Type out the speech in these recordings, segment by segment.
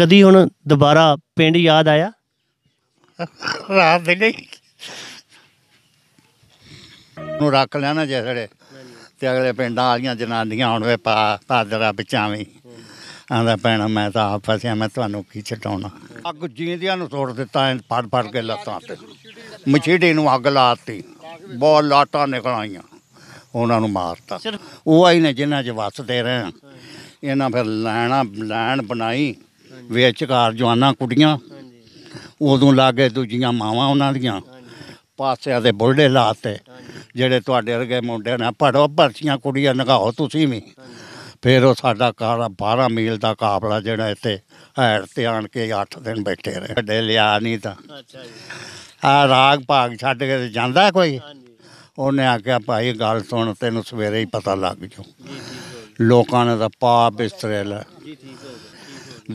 ਕਦੀ ਹੁਣ ਦੁਬਾਰਾ ਪਿੰਡ ਯਾਦ ਆਇਆ ਰਾਹ ਬਿਲੇ ਨੂੰ ਰੱਖ ਲੈਣਾ ਜਿਹੜੇ ਤੇ ਅਗਲੇ ਪਿੰਡਾਂ ਵਾਲੀਆਂ ਜਨਾਨੀਆਂ ਹੁਣ ਵੇ ਪਾ ਪਾਦਰਾ ਬਚਾਵੇਂ ਆਂਦਾ ਪੈਣਾ ਮੈਂ ਤਾਂ ਆਪ ਫਸਿਆ ਮੈਂ ਤੁਹਾਨੂੰ ਕੀ ਛਡਾਉਣਾ ਅੱਗ ਜੀਂਦਿਆਂ ਨੂੰ ਤੋੜ ਦਿੱਤਾ ਐ ਫੜ ਫੜ ਕੇ ਲੱਤਾਂ ਤੇ ਮਛੀੜੇ ਨੂੰ ਅੱਗ ਲਾਤੀ ਬਹੁਤ ਲਾਟਾਂ ਨਿਕਲ ਆਈਆਂ ਉਹਨਾਂ ਨੂੰ ਮਾਰਤਾ ਉਹ ਆਈ ਨੇ ਜਿਨ੍ਹਾਂ 'ਚ ਵਸਦੇ ਰਹੇ ਇਹਨਾਂ ਫਿਰ ਲੈਣਾ ਲੈਣ ਬਣਾਈ ਵਿਚਕਾਰ ਘਰ ਜਵਾਨਾਂ ਕੁੜੀਆਂ ਉਦੋਂ ਲੱਗੇ ਦੂਜੀਆਂ ਮਾਵਾਂ ਉਹਨਾਂ ਦੀਆਂ ਪਾਸਿਆਂ ਦੇ ਬੁੱਢੇ ਲਾਤੇ ਜਿਹੜੇ ਤੁਹਾਡੇ ਵਰਗੇ ਮੁੰਡੇ ਨੇ ਪੜੋ ਪਰਚੀਆਂ ਕੁੜੀਆਂ ਨਗਾਓ ਤੁਸੀਂ ਵੀ ਫਿਰ ਉਹ ਸਾਡਾ ਕਾਰਾ 12 ਮੀਲ ਦਾ ਕਾਫਲਾ ਜਿਹੜਾ ਇੱਥੇ ਹੈੜ ਤੇ ਆਣ ਕੇ 8 ਦਿਨ ਬੈਠੇ ਰਹੇ ਡੇ ਲਿਆ ਨਹੀਂ ਤਾਂ ਅੱਛਾ ਜੀ ਆ ਰਾਗ ਭਾਗ ਛੱਡ ਕੇ ਜਾਂਦਾ ਕੋਈ ਉਹਨੇ ਆਖਿਆ ਭਾਈ ਗੱਲ ਸੁਣ ਤੈਨੂੰ ਸਵੇਰੇ ਹੀ ਪਤਾ ਲੱਗ ਜੂ ਲੋਕਾਂ ਨੇ ਤਾਂ ਪਾਪ ਬਿਸਤਰੇ ਲੈ ਜੀ ਠੀਕ ਹੋ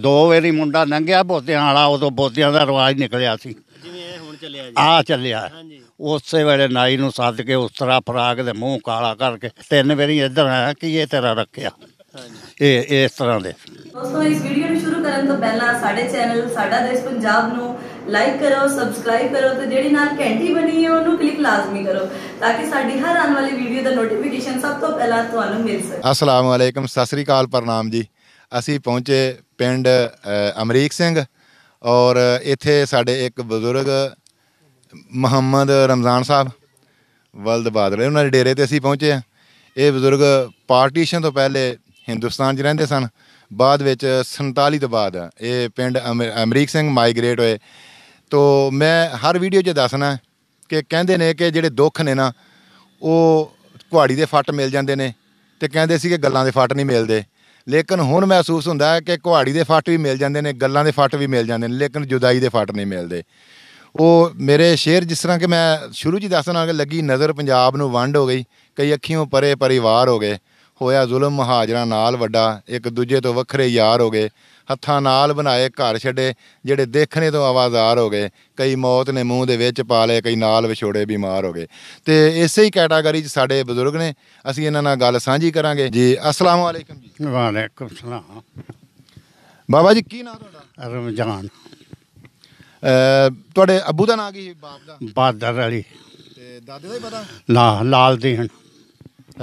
ਦੋ ਵਾਰੀ ਮੁੰਡਾ ਲੰਘਿਆ ਬੋਤਿਆਂ ਵਾਲਾ ਉਦੋਂ ਬੋਤਿਆਂ ਦਾ ਰਿਵਾਜ ਨਿਕਲਿਆ ਸੀ ਜਿਵੇਂ ਇਹ ਹੁਣ ਚੱਲਿਆ ਜੀ ਆ ਚੱਲਿਆ ਹਾਂਜੀ ਉਸੇ ਵੇਲੇ ਨਾਈ ਨੂੰ ਸੱਦ ਕੇ ਉਸ ਤਰ੍ਹਾਂ ਫਰਾਕ ਦੇ ਮੂੰਹ ਕਾਲਾ ਕਰਕੇ ਤਿੰਨ ਵਾਰੀ ਇੱਧਰ ਆਇਆ ਕਿ ਇਹ ਤੇਰਾ ਰੱਖਿਆ ਇਹ ਇਸ ਤਰ੍ਹਾਂ ਦੇ ਦੋਸਤੋ ਇਸ ਵੀਡੀਓ ਨੂੰ ਸ਼ੁਰੂ ਕਰਨ ਤੋਂ ਪਹਿਲਾਂ ਸਾਡੇ ਚੈਨਲ ਸਾਡਾ ਦੇਸ਼ ਪੰਜਾਬ ਨੂੰ ਲਾਈਕ ਕਰੋ ਸਬਸਕ੍ਰਾਈਬ ਕਰੋ ਤੇ ਜਿਹੜੀ ਨਾਲ ਘੰਟੀ ਬਣੀ ਹੈ ਉਹਨੂੰ ਕਲਿੱਕ ਲਾਜ਼ਮੀ ਕਰੋ ਤਾਂ ਕਿ ਸਾਡੀ ਹਰ ਆਉਣ ਵਾਲੀ ਵੀਡੀਓ ਦਾ ਨੋਟੀਫਿਕੇਸ਼ਨ ਸਭ ਤੋਂ ਪਹਿਲਾਂ ਤੁਹਾਨੂੰ ਮਿਲ ਸਕੇ ਅਸਲਾਮੁਅਲੈਕਮ ਸਤਿ ਸ੍ਰੀ ਅਕਾਲ ਪ੍ਰਣਾਮ ਜੀ ਅਸੀਂ ਪਹੁੰਚੇ ਪਿੰਡ ਅਮਰੀਕ ਸਿੰਘ ਔਰ ਇੱਥੇ ਸਾਡੇ ਇੱਕ ਬਜ਼ੁਰਗ ਮੁਹੰਮਦ ਰਮਜ਼ਾਨ ਸਾਹਿਬ ਵਲਦ ਬਾਦਲੇ ਉਹਨਾਂ ਦੇ ਡੇਰੇ ਤੇ ਅਸੀਂ ਪਹੁੰਚੇ ਆ ਇਹ ਬਜ਼ੁਰਗ ਪਾਰਟੀਸ਼ਨ ਤੋਂ ਪਹਿਲੇ ਹਿੰਦੁਸਤਾਨ 'ਚ ਰਹਿੰਦੇ ਸਨ ਬਾਅਦ ਵਿੱਚ 47 ਤੋਂ ਬਾਅਦ ਇਹ ਪਿੰਡ ਅਮਰੀਕ ਸਿੰਘ ਮਾਈਗ੍ਰੇਟ ਹੋਏ ਤੋਂ ਮੈਂ ਹਰ ਵੀਡੀਓ 'ਚ ਦੱਸਣਾ ਕਿ ਕਹਿੰਦੇ ਨੇ ਕਿ ਜਿਹੜੇ ਦੁੱਖ ਨੇ ਨਾ ਉਹ ਕੁਹਾੜੀ ਦੇ ਫੱਟ ਮਿਲ ਜਾਂਦੇ ਨੇ ਤੇ ਕਹਿੰਦੇ ਸੀ ਕਿ ਗੱਲਾਂ ਦੇ ਫੱਟ ਨਹੀਂ ਮਿਲਦੇ ਲੇਕਿਨ ਹੁਣ ਮਹਿਸੂਸ ਹੁੰਦਾ ਹੈ ਕਿ ਕੁਹਾੜੀ ਦੇ ਫੱਟ ਵੀ ਮਿਲ ਜਾਂਦੇ ਨੇ ਗੱਲਾਂ ਦੇ ਫੱਟ ਵੀ ਮਿਲ ਜਾਂਦੇ ਨੇ ਲੇਕਿਨ ਜੁਦਾਈ ਦੇ ਫੱਟ ਨਹੀਂ ਮਿਲਦੇ ਉਹ ਮੇਰੇ ਸ਼ੇਰ ਜਿਸ ਤਰ੍ਹਾਂ ਕਿ ਮੈਂ ਸ਼ੁਰੂ ਜੀ ਦੱਸਣਾ ਲੱਗੀ ਨਜ਼ਰ ਪੰਜਾਬ ਨੂੰ ਵੰਡ ਹੋ ਗਈ ਕਈ ਅੱਖੀਆਂ ਪਰੇ ਪਰਿਵਾਰ ਹੋ ਗਏ ਹੋਇਆ ਜ਼ੁਲਮ ਮਹਾਜਰਾਂ ਨਾਲ ਵੱਡਾ ਇੱਕ ਦੂਜੇ ਤੋਂ ਵੱਖਰੇ ਯਾਰ ਹੋ ਗਏ ਹੱਥਾਂ ਨਾਲ ਬਣਾਏ ਘਰ ਛੱਡੇ ਜਿਹੜੇ ਦੇਖਣੇ ਤੋਂ ਆਵਾਜ਼ਾਰ ਹੋ ਗਏ ਕਈ ਮੌਤ ਨੇ ਮੂੰਹ ਦੇ ਵਿੱਚ ਪਾ ਲਏ ਕਈ ਨਾਲ ਵਿਛੋੜੇ ਬਿਮਾਰ ਹੋ ਗਏ ਤੇ ਇਸੇ ਹੀ ਕੈਟਾਗਰੀ 'ਚ ਸਾਡੇ ਬਜ਼ੁਰਗ ਨੇ ਅਸੀਂ ਇਹਨਾਂ ਨਾਲ ਗੱਲ ਸਾਂਝੀ ਕਰਾਂਗੇ ਜੀ ਅਸਲਾਮ ਵਾਲੇਕਮ ਜੀ ਵਾਲੇਕਮ ਸਲਾਮ ਬਾਬਾ ਜੀ ਕੀ ਨਾਮ ਤੁਹਾਡਾ ਰਮਜਾਨ ਤੁਹਾਡੇ ਅਬੂ ਦਾ ਨਾਂ ਕੀ ਬਾਪ ਦਾ ਬਾਦਰ ਅਲੀ ਤੇ ਦਾਦੇ ਦਾ ਹੀ ਪਤਾ ਨਾ ਲਾਲ ਦੇਣ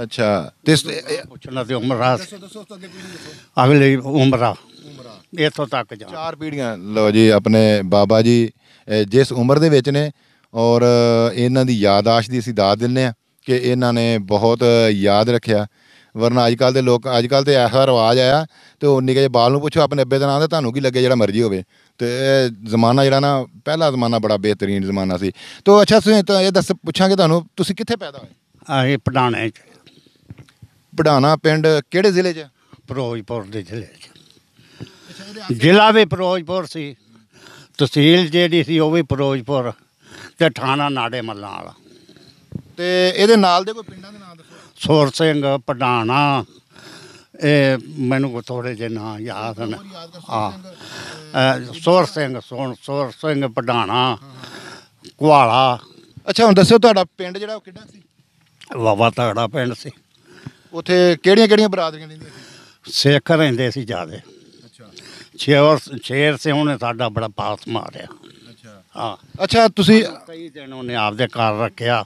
ਅੱਛਾ ਤੇ ਸ- ਇਹ- ਇਹ ਪੁੱਛਣਾ ਤੇ ਉਮਰਾ ਦੱਸੋ ਦੱਸੋ ਅੱਗੇ ਪੀੜ੍ਹੀ ਦੱਸੋ ਅਗਲੀ ਉਮਰਾ ਉਮਰਾ ਇੱਥੋਂ ਤੱਕ ਜਾ ਚਾਰ ਪੀੜੀਆਂ ਲਓ ਜੀ ਆਪਣੇ ਬਾਬਾ ਜੀ ਜਿਸ ਉਮਰ ਦੇ ਵਿੱਚ ਨੇ ਔਰ ਇਹਨਾਂ ਦੀ ਯਾਦਾਸ਼ ਦੀ ਅਸੀਂ ਦਾਤ ਦਿੰਨੇ ਆ ਕਿ ਇਹਨਾਂ ਨੇ ਬਹੁਤ ਯਾਦ ਰੱਖਿਆ ਵਰਨਾ ਅੱਜ ਕੱਲ ਦੇ ਲੋਕ ਅੱਜ ਕੱਲ ਤੇ ਐਸਾ ਰਿਵਾਜ ਆਇਆ ਤੇ ਉਹ ਨਿੱਕੇ ਬਾਲ ਨੂੰ ਪੁੱਛੋ ਆਪਣੇ ਅੱਬੇ ਦਾ ਨਾਂ ਤੇ ਤੁਹਾਨੂੰ ਕੀ ਲੱਗੇ ਜਿਹੜਾ ਮਰਜ਼ੀ ਹੋਵੇ ਤੇ ਇਹ ਜ਼ਮਾਨਾ ਜਿਹੜਾ ਨਾ ਪਹਿਲਾ ਜ਼ਮਾਨਾ ਬੜਾ ਬਿਹਤਰੀਨ ਜ਼ਮਾਨਾ ਸੀ ਤੋ ਅੱਛਾ ਤੁਸੀਂ ਤਾਂ ਇਹ ਦੱਸ ਪੁੱਛਾਂਗੇ ਤੁਹਾਨੂੰ ਤੁਸੀਂ ਕਿੱਥੇ ਪੈਦਾ ਹੋਏ ਅਸੀਂ ਪਟਾਣੇ ਚ ਪੜਾਣਾ ਪਿੰਡ ਕਿਹੜੇ ਜ਼ਿਲ੍ਹੇ 'ਚ ਫਿਰੋਜ਼ਪੁਰ ਦੇ ਜ਼ਿਲ੍ਹੇ 'ਚ ਜ਼ਿਲ੍ਹਾ ਵੀ ਫਿਰੋਜ਼ਪੁਰ ਸੀ ਤਹਿਸੀਲ ਜਿਹੜੀ ਸੀ ਉਹ ਵੀ ਫਿਰੋਜ਼ਪੁਰ ਤੇ ਥਾਣਾ ਨਾੜੇ ਮੱਲਾਂ ਵਾਲਾ ਤੇ ਇਹਦੇ ਨਾਲ ਦੇ ਕੋਈ ਪਿੰਡਾਂ ਦੇ ਨਾਮ ਦੱਸੋ ਸੋਰ ਸਿੰਘ ਪੜਾਣਾ ਇਹ ਮੈਨੂੰ ਥੋੜੇ ਜਿਹੇ ਨਾਮ ਯਾਦ ਹਨ ਹਾਂ ਸੋਰ ਸਿੰਘ ਸੋਣ ਸੋਰ ਸਿੰਘ ਪੜਾਣਾ ਕੁਆਲਾ ਅੱਛਾ ਹੁਣ ਦੱਸਿਓ ਤੁਹਾਡਾ ਪਿੰਡ ਜਿਹੜਾ ਉਹ ਕਿੱਡਾ ਸੀ ਵਾਵਾ ਤਗੜਾ ਪਿੰਡ ਸੀ ਉੱਥੇ ਕਿਹੜੀਆਂ ਕਿਹੜੀਆਂ ਬਰਾਦਰੀਆਂ ਰਹਿੰਦੀਆਂ ਸਿੱਖ ਰਹਿੰਦੇ ਸੀ ਜਿਆਦੇ ਅੱਛਾ ਛੇਰ ਛੇਰ ਸੇ ਉਹਨੇ ਸਾਡਾ ਬੜਾ ਪਾਸ ਮਾਰਿਆ ਅੱਛਾ ਹਾਂ ਅੱਛਾ ਤੁਸੀਂ ਕਈ ਦਿਨ ਉਹਨੇ ਆਪਦੇ ਘਰ ਰੱਖਿਆ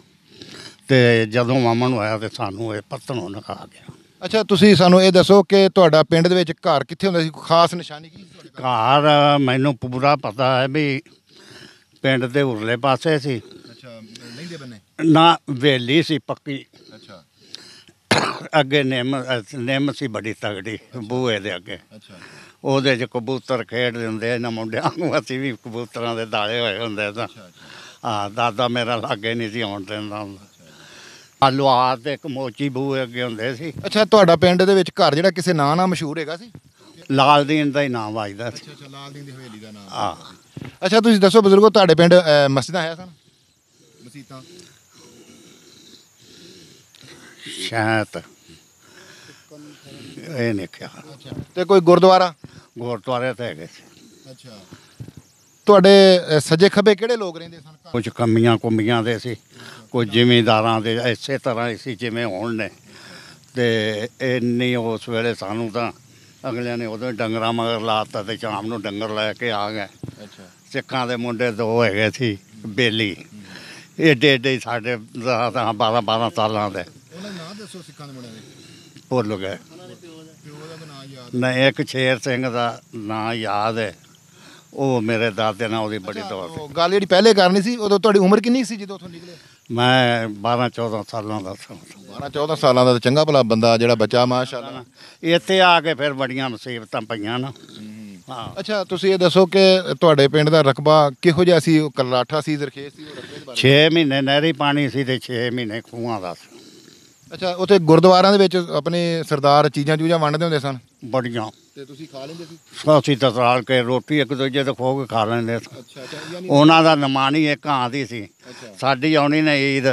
ਤੇ ਜਦੋਂ ਮਾਮਾ ਨੂੰ ਆਇਆ ਤੇ ਸਾਨੂੰ ਇਹ ਪੱਤਣ ਨਿਕਾ ਆ ਗਿਆ ਅੱਛਾ ਤੁਸੀਂ ਸਾਨੂੰ ਇਹ ਦੱਸੋ ਕਿ ਤੁਹਾਡਾ ਪਿੰਡ ਦੇ ਵਿੱਚ ਘਰ ਕਿੱਥੇ ਹੁੰਦਾ ਸੀ ਕੋਈ ਖਾਸ ਨਿਸ਼ਾਨੀ ਕੀ ਘਰ ਮੈਨੂੰ ਪੂਰਾ ਪਤਾ ਹੈ ਵੀ ਪਿੰਡ ਦੇ ਉਰਲੇ ਪਾਸੇ ਸੀ ਅੱਛਾ ਦੇ ਬੰਨੇ ਨਾ ਵੇਲੀ ਸੀ ਪੱਕੀ ਅੱਗੇ ਨਿੰਮ ਨਿੰਮ ਸੀ ਬੜੀ ਤਗੜੀ ਬੂਹੇ ਦੇ ਅੱਗੇ ਅੱਛਾ ਉਹਦੇ 'ਚ ਕਬੂਤਰ ਖੇਡਦੇ ਹੁੰਦੇ ਇਹਨਾਂ ਮੁੰਡਿਆਂ ਨੂੰ ਅਸੀਂ ਵੀ ਕਬੂਤਰਾਂ ਦੇ ਦਾਲੇ ਹੋਏ ਹੁੰਦੇ ਤਾਂ ਹਾਂ ਦਾਦਾ ਮੇਰਾ ਲਾਗੇ ਨਹੀਂ ਸੀ ਆਉਣ ਦਿੰਦਾ ਹੁੰਦਾ ਆ ਇੱਕ ਤੇ ਕਮੋਚੀ ਬੂਹੇ ਅੱਗੇ ਹੁੰਦੇ ਸੀ ਅੱਛਾ ਤੁਹਾਡਾ ਪਿੰਡ ਦੇ ਵਿੱਚ ਘਰ ਜਿਹੜਾ ਕਿਸੇ ਨਾਂ ਨਾਲ ਮਸ਼ਹੂਰ ਹੈਗਾ ਸੀ ਲਾਲ ਦੀਨ ਦਾ ਹੀ ਨਾਮ ਵਾਜਦਾ ਸੀ ਅੱਛਾ ਅੱਛਾ ਲਾਲ ਦੀਨ ਦੀ ਹਵੇਲੀ ਦਾ ਨਾਮ ਆ ਅੱਛਾ ਤੁਸੀਂ ਦੱਸੋ ਬਜ਼ੁਰਗੋ ਤੁਹਾਡੇ ਪਿੰਡ ਮਸਜਿਦਾਂ ਹੈ ਸਨ ਮਸੀਤਾਂ ਸ਼ਾਇਦ ਇਹ ਨਹੀਂ ਅੱਛਾ ਤੇ ਕੋਈ ਗੁਰਦੁਆਰਾ ਗੁਰਦੁਆਰੇ ਤਾਂ ਹੈਗੇ ਸੀ ਅੱਛਾ ਤੁਹਾਡੇ ਸਜੇ ਖਬੇ ਕਿਹੜੇ ਲੋਕ ਰਹਿੰਦੇ ਸਨ ਘਰ ਕੁਝ ਕਮੀਆਂ ਕੁਮੀਆਂ ਦੇ ਸੀ ਕੁਝ ਜ਼ਿਮੀਂਦਾਰਾਂ ਦੇ ਇਸੇ ਤਰ੍ਹਾਂ ਸੀ ਜਿਵੇਂ ਹੁਣ ਨੇ ਤੇ ਇੰਨੀ ਉਸ ਵੇਲੇ ਸਾਨੂੰ ਤਾਂ ਅਗਲਿਆਂ ਨੇ ਉਦੋਂ ਡੰਗਰਾ ਡੰਗਰਾਂ ਮਗਰ ਲਾਤਾ ਤੇ ਸ਼ਾਮ ਨੂੰ ਡੰਗਰ ਲੈ ਕੇ ਆ ਗਏ ਅੱਛਾ ਸਿੱਖਾਂ ਦੇ ਮੁੰਡੇ ਦੋ ਹੈਗੇ ਸੀ ਬੇਲੀ ਏਡੇ ਏਡੇ ਹੀ ਸਾਡੇ ਦਾ 12 12 ਸਾਲਾਂ ਦੇ ਉਹਨਾਂ ਦਾ ਨਾਂ ਦੱਸੋ ਸਿੱਖਾਂ ਦੇ ਮੁੰਡਿਆਂ ਦੇ ਲੋਕ ਗਏ ਇੱਕ ਸ਼ੇਰ ਸਿੰਘ ਦਾ ਨਾਂ ਯਾਦ ਹੈ ਉਹ ਮੇਰੇ ਦਾਦੇ ਨਾਲ ਉਹਦੀ ਬੜੀ ਦੌੜ ਸੀ ਗੱਲ ਜਿਹੜੀ ਪਹਿਲੇ ਕਰਨੀ ਸੀ ਉਦੋਂ ਤੁਹਾਡੀ ਉਮਰ ਕਿੰਨੀ ਸੀ ਜਦੋਂ ਉੱਥੋਂ ਨਿਕਲੇ ਮੈਂ 12 14 ਸਾਲਾਂ ਦਾ ਸੀ 12 14 ਸਾਲਾਂ ਦਾ ਤਾਂ ਚੰਗਾ ਭਲਾ ਬੰਦਾ ਜਿਹੜਾ ਬੱਚਾ ਮਾਸ਼ਾਅੱਲਾ ਇੱਥੇ ਆ ਕੇ ਫਿਰ ਬੜੀਆਂ ਮੁਸੀਬਤਾਂ ਪਈਆਂ ਨਾ ਹਾਂ ਅੱਛਾ ਤੁਸੀਂ ਇਹ ਦੱਸੋ ਕਿ ਤੁਹਾਡੇ ਪਿੰਡ ਦਾ ਰਕਬਾ ਕਿਹੋ ਜਿਹਾ ਸੀ ਉਹ ਕਲਰਾਠਾ ਸੀ ਜ਼ਰਖੇਸ ਸੀ 6 ਮਹੀਨੇ ਨਹਿਰੀ ਪਾਣੀ ਸੀ ਤੇ 6 ਮਹੀਨੇ ਖੂਹਾਂ ਦਾ ਸੀ ਅੱਛਾ ਉੱਥੇ ਗੁਰਦੁਆਰਿਆਂ ਦੇ ਵਿੱਚ ਆਪਣੇ ਸਰਦਾਰ ਚੀਜ਼ਾਂ ਚੂਜ਼ਾਂ ਵੰਡਦੇ ਹੁੰਦੇ ਸਨ ਬੜੀਆਂ ਤੇ ਤੁਸੀਂ ਖਾ ਲੈਂਦੇ ਸੀ ਅਸੀਂ ਸੀ ਸਾਲ ਕੇ ਰੋਟੀ ਇੱਕ ਦੂਜੇ ਤੋਂ ਖੋ ਕੇ ਖਾ ਲੈਂਦੇ ਸੀ ਅੱਛਾ ਉਹਨਾਂ ਦਾ ਨਮਾਨੀ ਇੱਕ ਆਂ ਦੀ ਸੀ ਸਾਡੀ ਆਉਣੀ ਨਾ ਈਦ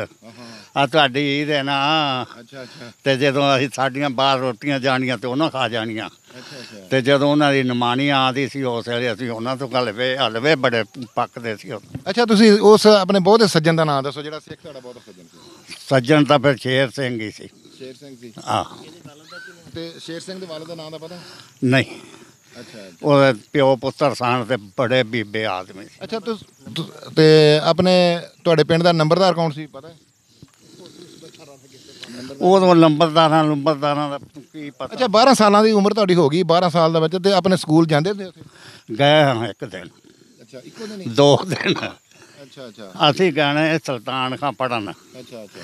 ਆ ਤੁਹਾਡੀ ਈਦ ਹੈ ਨਾ ਅੱਛਾ ਅੱਛਾ ਤੇ ਜਦੋਂ ਅਸੀਂ ਸਾਡੀਆਂ ਬਾਹਰ ਰੋਟੀਆਂ ਜਾਣੀਆਂ ਤੇ ਉਹਨਾਂ ਖਾ ਜਾਣੀਆਂ ਅੱਛਾ ਅੱਛਾ ਤੇ ਜਦੋਂ ਉਹਨਾਂ ਦੀ ਨਮਾਨੀ ਆਦੀ ਸੀ ਉਸ ਵੇਲੇ ਅਸੀਂ ਉਹਨਾਂ ਤੋਂ ਵੇ ਹਲਵੇ ਬੜੇ ਪੱਕਦੇ ਸੀ ਅੱਛਾ ਤੁਸੀਂ ਉਸ ਆਪਣੇ ਬਹੁਤ ਸੱਜਣ ਦਾ ਨਾਮ ਦੱਸੋ ਜਿਹੜਾ ਸਿੱਖ ਤੁਹਾਡਾ ਬਹੁਤ ਸੱਜਣ ਸੱਜਣ ਤਾਂ ਫਿਰ ਸ਼ੇਰ ਸਿੰਘ ਹੀ ਸੀ ਸ਼ੇਰ ਸਿੰਘ ਜੀ ਹਾਂ ਤੇ ਸ਼ੇਰ ਸਿੰਘ ਦੇ ਵਾਲਦ ਦਾ ਨਾਮ ਦਾ ਪਤਾ ਨਹੀਂ ਅੱਛਾ ਉਹ ਪਿਓ ਪੁੱਤਰ ਸਾਨ ਤੇ ਬੜੇ ਬੀਬੇ ਆਦਮੀ ਸੀ ਅੱਛਾ ਤੂੰ ਤੇ ਆਪਣੇ ਤੁਹਾਡੇ ਪਿੰਡ ਦਾ ਨੰਬਰਦਾਰ ਕੌਣ ਸੀ ਪਤਾ ਉਦੋਂ ਨੰਬਰਦਾਰਾਂ ਨੰਬਰਦਾਰਾਂ ਦਾ ਕੀ ਪਤਾ ਅੱਛਾ 12 ਸਾਲਾਂ ਦੀ ਉਮਰ ਤੁਹਾਡੀ ਹੋ ਗਈ 12 ਸਾਲ ਦਾ ਬੱਚਾ ਤੇ ਆਪਣੇ ਸਕੂਲ ਜਾਂਦੇ ਹੁੰਦੇ ਉੱਥੇ ਗਏ ਹਾਂ ਇੱਕ ਦਿਨ ਅੱਛਾ ਇੱਕੋ ਦਿਨ ਦੋ ਦਿਨ ਅੱਛਾ ਅੱਛਾ ਅਸੀਂ ਗਏ ਸੁਲਤਾਨ ਖਾਂ ਪੜਨ ਅੱਛਾ ਅੱਛਾ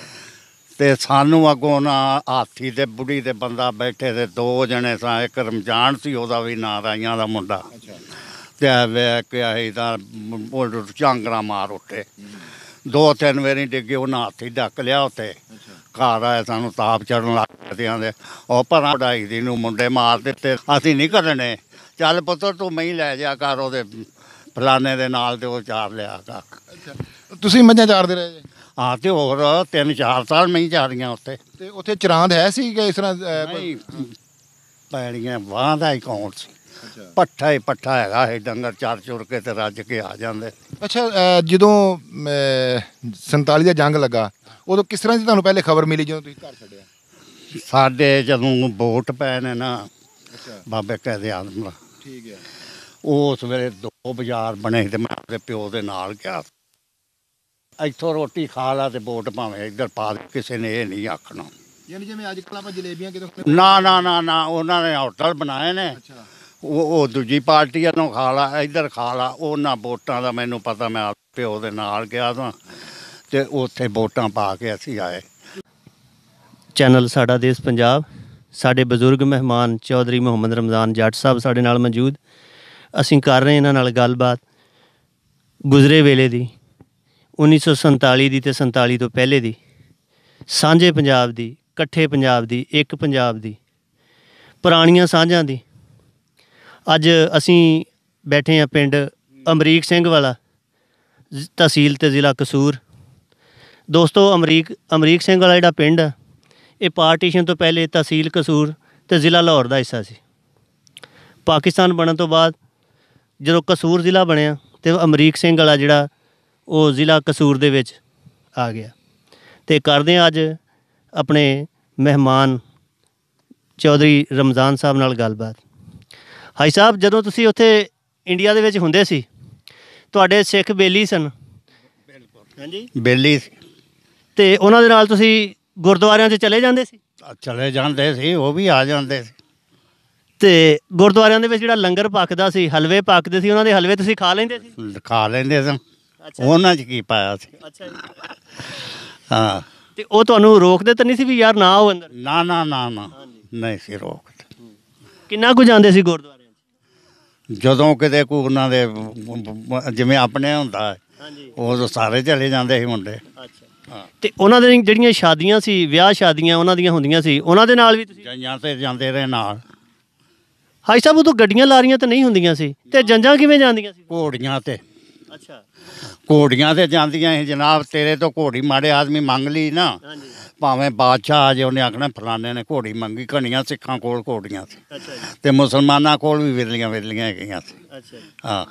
ਤੇ ਸਾਨੂੰ ਅੱਗੋਂ ਨਾ ਹਾਥੀ ਤੇ ਬੁੜੀ ਤੇ ਬੰਦਾ ਬੈਠੇ ਤੇ ਦੋ ਜਣੇ ਸਾਂ ਇੱਕ ਰਮਜਾਨ ਸੀ ਉਹਦਾ ਵੀ ਨਾਂ ਰਾਈਆਂ ਦਾ ਮੁੰਡਾ ਅੱਛਾ ਤੇ ਵੇ ਕਿ ਆਹੀ ਤਾਂ ਬੋਲ ਚਾਂਗਰਾ ਮਾਰ ਉੱਤੇ ਦੋ ਤਿੰਨ ਵੇਰੀ ਡਿੱਗੇ ਉਹਨਾਂ ਹਾਥੀ ਡੱਕ ਲਿਆ ਉੱਤੇ ਘਰ ਆਇਆ ਸਾਨੂੰ ਤਾਪ ਚੜਨ ਲੱਗ ਪਿਆ ਆਂਦੇ ਉਹ ਭਰਾ ਢਾਈ ਦੀ ਨੂੰ ਮੁੰਡੇ ਮਾਰ ਦਿੱਤੇ ਅਸੀਂ ਨਹੀਂ ਕਰਨੇ ਚੱਲ ਪੁੱਤਰ ਤੂੰ ਮੈਂ ਹੀ ਲੈ ਜਾ ਕਰ ਉਹਦੇ ਫਲਾਣੇ ਦੇ ਨਾਲ ਤੇ ਉਹ ਚਾਰ ਲਿਆ ਕਰ ਤੁਸੀਂ ਮੱਝਾਂ ਚਾਰਦੇ ਰਹੇ ਜੀ ਹਾਂ ਤੇ ਹੋਰ ਤਿੰਨ ਚਾਰ ਸਾਲ ਮੈਂ ਚਾਰੀਆਂ ਉੱਥੇ ਤੇ ਉੱਥੇ ਚਰਾਂਦ ਹੈ ਸੀ ਕਿ ਇਸ ਤਰ੍ਹਾਂ ਨਹੀਂ ਪੈੜੀਆਂ ਬਾਹਾਂ ਦਾ ਅਕਾਊਂਟ ਸੀ ਪੱਠਾ ਹੀ ਪੱਠਾ ਹੈਗਾ ਇਹ ਡੰਗਰ ਚਾਰ ਚੁਰ ਕੇ ਤੇ ਰੱਜ ਕੇ ਆ ਜਾਂਦੇ ਅੱਛਾ ਜਦੋਂ 47 ਦਾ ਜੰਗ ਲੱਗਾ ਉਦੋਂ ਕਿਸ ਤਰ੍ਹਾਂ ਦੀ ਤੁਹਾਨੂੰ ਪਹਿਲੇ ਖਬਰ ਮਿਲੀ ਜਦੋਂ ਤੁਸੀਂ ਘਰ ਛੱਡਿਆ ਸਾਡੇ ਜਦੋਂ ਵੋਟ ਪੈ ਨੇ ਨਾ ਬਾਬੇ ਕਹਦੇ ਆਦਮ ਠੀਕ ਹੈ ਉਸ ਵੇਲੇ ਦੋ ਬਾਜ਼ਾਰ ਬਣੇ ਤੇ ਮੈਂ ਆਪਣੇ ਪਿਓ ਦੇ ਨਾਲ ਗਿਆ ਇੱਥੋਂ ਰੋਟੀ ਖਾ ਲਾ ਤੇ ਵੋਟ ਪਾਵੇਂ ਇੱਧਰ ਪਾ ਕਿਸੇ ਨੇ ਇਹ ਨਹੀਂ ਆਖਣਾ ਯਾਨੀ ਜਿਵੇਂ ਅੱਜ ਕੱਲ ਆਪਾਂ ਜਲੇਬੀਆਂ ਕਿਦੋਂ ਨਾ ਨਾ ਨਾ ਨਾ ਉਹਨਾਂ ਨੇ ਹੋਟਲ ਬਣਾਏ ਨੇ ਉਹ ਉਹ ਦੂਜੀ ਪਾਰਟੀ ਨੂੰ ਖਾ ਲਾ ਇੱਧਰ ਖਾ ਲਾ ਉਹਨਾਂ ਵੋਟਾਂ ਦਾ ਮੈਨੂੰ ਪਤਾ ਮੈਂ ਪਿਓ ਦੇ ਨਾਲ ਗਿਆ ਤਾਂ ਤੇ ਉੱਥੇ ਵੋਟਾਂ ਪਾ ਕੇ ਅਸੀਂ ਆਏ ਚੈਨਲ ਸਾਡਾ ਦੇਸ਼ ਪੰਜਾਬ ਸਾਡੇ ਬਜ਼ੁਰਗ ਮਹਿਮਾਨ ਚੌਧਰੀ ਮੁਹੰਮਦ ਰਮਜ਼ਾਨ ਜੱਟ ਸਾਹਿਬ ਸਾਡੇ ਨਾਲ ਮੌਜੂਦ ਅਸੀਂ ਕਰ ਰਹੇ ਇਹਨਾਂ ਨਾਲ ਗੱਲਬਾਤ ਗੁਜ਼ਰੇ ਵੇਲੇ ਦੀ 1947 ਦੀ ਤੇ 47 ਤੋਂ ਪਹਿਲੇ ਦੀ ਸਾਂਝੇ ਪੰਜਾਬ ਦੀ ਇਕੱਠੇ ਪੰਜਾਬ ਦੀ ਇੱਕ ਪੰਜਾਬ ਦੀ ਪੁਰਾਣੀਆਂ ਸਾਂਝਾਂ ਦੀ ਅੱਜ ਅਸੀਂ ਬੈਠੇ ਆ ਪਿੰਡ ਅਮਰੀਕ ਸਿੰਘ ਵਾਲਾ ਤਹਿਸੀਲ ਤੇ ਜ਼ਿਲ੍ਹਾ ਕਸੂਰ ਦੋਸਤੋ ਅਮਰੀਕ ਅਮਰੀਕ ਸਿੰਘ ਵਾਲਾ ਜਿਹੜਾ ਪਿੰਡ ਹੈ ਇਹ ਪਾਰਟੀਸ਼ਨ ਤੋਂ ਪਹਿਲੇ ਤਹਿਸੀਲ ਕਸੂਰ ਤੇ ਜ਼ਿਲ੍ਹਾ ਲਾਹੌਰ ਦਾ ਹਿੱਸਾ ਸੀ ਪਾਕਿਸਤਾਨ ਬਣਨ ਤੋਂ ਬਾਅਦ ਜਦੋਂ ਕਸੂਰ ਜ਼ਿਲ੍ਹਾ ਬਣਿਆ ਤੇ ਅਮਰੀਕ ਸਿੰਘ ਵਾਲਾ ਜਿਹੜਾ ਉਹ ਜ਼ਿਲ੍ਹਾ ਕਸੂਰ ਦੇ ਵਿੱਚ ਆ ਗਿਆ ਤੇ ਕਰਦੇ ਆ ਅੱਜ ਆਪਣੇ ਮਹਿਮਾਨ ਚੌਧਰੀ ਰਮਜ਼ਾਨ ਸਾਹਿਬ ਨਾਲ ਗੱਲਬਾਤ ਹਾਈ ਸਾਹਿਬ ਜਦੋਂ ਤੁਸੀਂ ਉੱਥੇ ਇੰਡੀਆ ਦੇ ਵਿੱਚ ਹੁੰਦੇ ਸੀ ਤੁਹਾਡੇ ਸਿੱਖ ਬੇਲੀ ਸਨ ਹਾਂਜੀ ਬੇਲੀ ਤੇ ਉਹਨਾਂ ਦੇ ਨਾਲ ਤੁਸੀਂ ਗੁਰਦੁਆਰਿਆਂ 'ਚ ਚਲੇ ਜਾਂਦੇ ਸੀ ਚਲੇ ਜਾਂਦੇ ਸੀ ਉਹ ਵੀ ਆ ਜਾਂਦੇ ਸੀ ਤੇ ਗੁਰਦੁਆਰਿਆਂ ਦੇ ਵਿੱਚ ਜਿਹੜਾ ਲੰਗਰ ਪੱਕਦਾ ਸੀ ਹਲਵੇ ਪੱਕਦੇ ਸੀ ਉਹਨਾਂ ਦੇ ਹਲਵੇ ਤੁਸੀਂ ਖਾ ਲੈਂਦੇ ਸੀ ਖਾ ਲੈਂਦੇ ਸੀ ਉਹਨਾਂ 'ਚ ਕੀ ਪਾਇਆ ਸੀ ਅੱਛਾ ਹਾਂ ਤੇ ਉਹ ਤੁਹਾਨੂੰ ਰੋਕਦੇ ਤਾਂ ਨਹੀਂ ਸੀ ਵੀ ਯਾਰ ਨਾ ਆਓ ਅੰਦਰ ਨਾ ਨਾ ਨਾ ਨਾ ਨਹੀਂ ਸੀ ਰੋਕਦੇ ਕਿੰਨਾ ਕੁ ਜਾਂਦੇ ਸੀ ਗੁਰਦੁਆਰਿਆਂ 'ਚ ਜਦੋਂ ਕਿਤੇ ਕੋ ਉਹਨਾਂ ਦੇ ਜਿਵੇਂ ਆਪਣੇ ਹੁੰਦਾ ਹਾਂਜੀ ਉਹ ਸਾਰੇ ਚਲੇ ਜਾਂਦੇ ਸੀ ਮੁੰਡੇ ਅੱਛਾ ਤੇ ਉਹਨਾਂ ਦੇ ਜਿਹੜੀਆਂ ਸ਼ਾਦੀਆਂ ਸੀ ਵਿਆਹ ਸ਼ਾਦੀਆਂ ਉਹਨਾਂ ਦੀਆਂ ਹੁੰਦੀਆਂ ਸੀ ਉਹਨਾਂ ਦੇ ਨਾਲ ਵੀ ਤੁਸੀਂ ਜਾਂ ਤੇ ਜਾਂਦੇ ਰਹੇ ਨਾਲ ਹਾਈ ਸਾਹਿਬ ਉਹ ਤਾਂ ਗੱਡੀਆਂ ਲਾਰੀਆਂ ਤਾਂ ਨਹੀਂ ਹੁੰਦੀਆਂ ਸੀ ਤੇ ਜੰਜਾਂ ਕਿਵੇਂ ਜਾਂਦੀਆਂ ਸੀ ਘੋੜੀਆਂ ਤੇ ਘੋੜੀਆਂ ਤੇ ਜਾਂਦੀਆਂ ਇਹ ਜਨਾਬ ਤੇਰੇ ਤੋਂ ਘੋੜੀ ਮਾੜੇ ਆਦਮੀ ਮੰਗ ਲਈ ਨਾ ਹਾਂਜੀ ਭਾਵੇਂ ਬਾਦਸ਼ਾਹ ਆ ਜੇ ਉਹਨੇ ਆਖਣਾ ਫਲਾਣੇ ਨੇ ਘੋੜੀ ਮੰਗੀ ਘਣੀਆਂ ਸਿੱਖਾਂ ਕੋਲ ਘੋੜੀਆਂ ਸੀ ਤੇ ਮੁਸਲਮਾਨਾਂ ਕੋਲ ਵੀ ਵਿਰਲੀਆਂ ਵਿਰਲੀਆਂ ਹੈਗੀਆਂ ਸੀ ਅੱਛਾ ਹਾਂ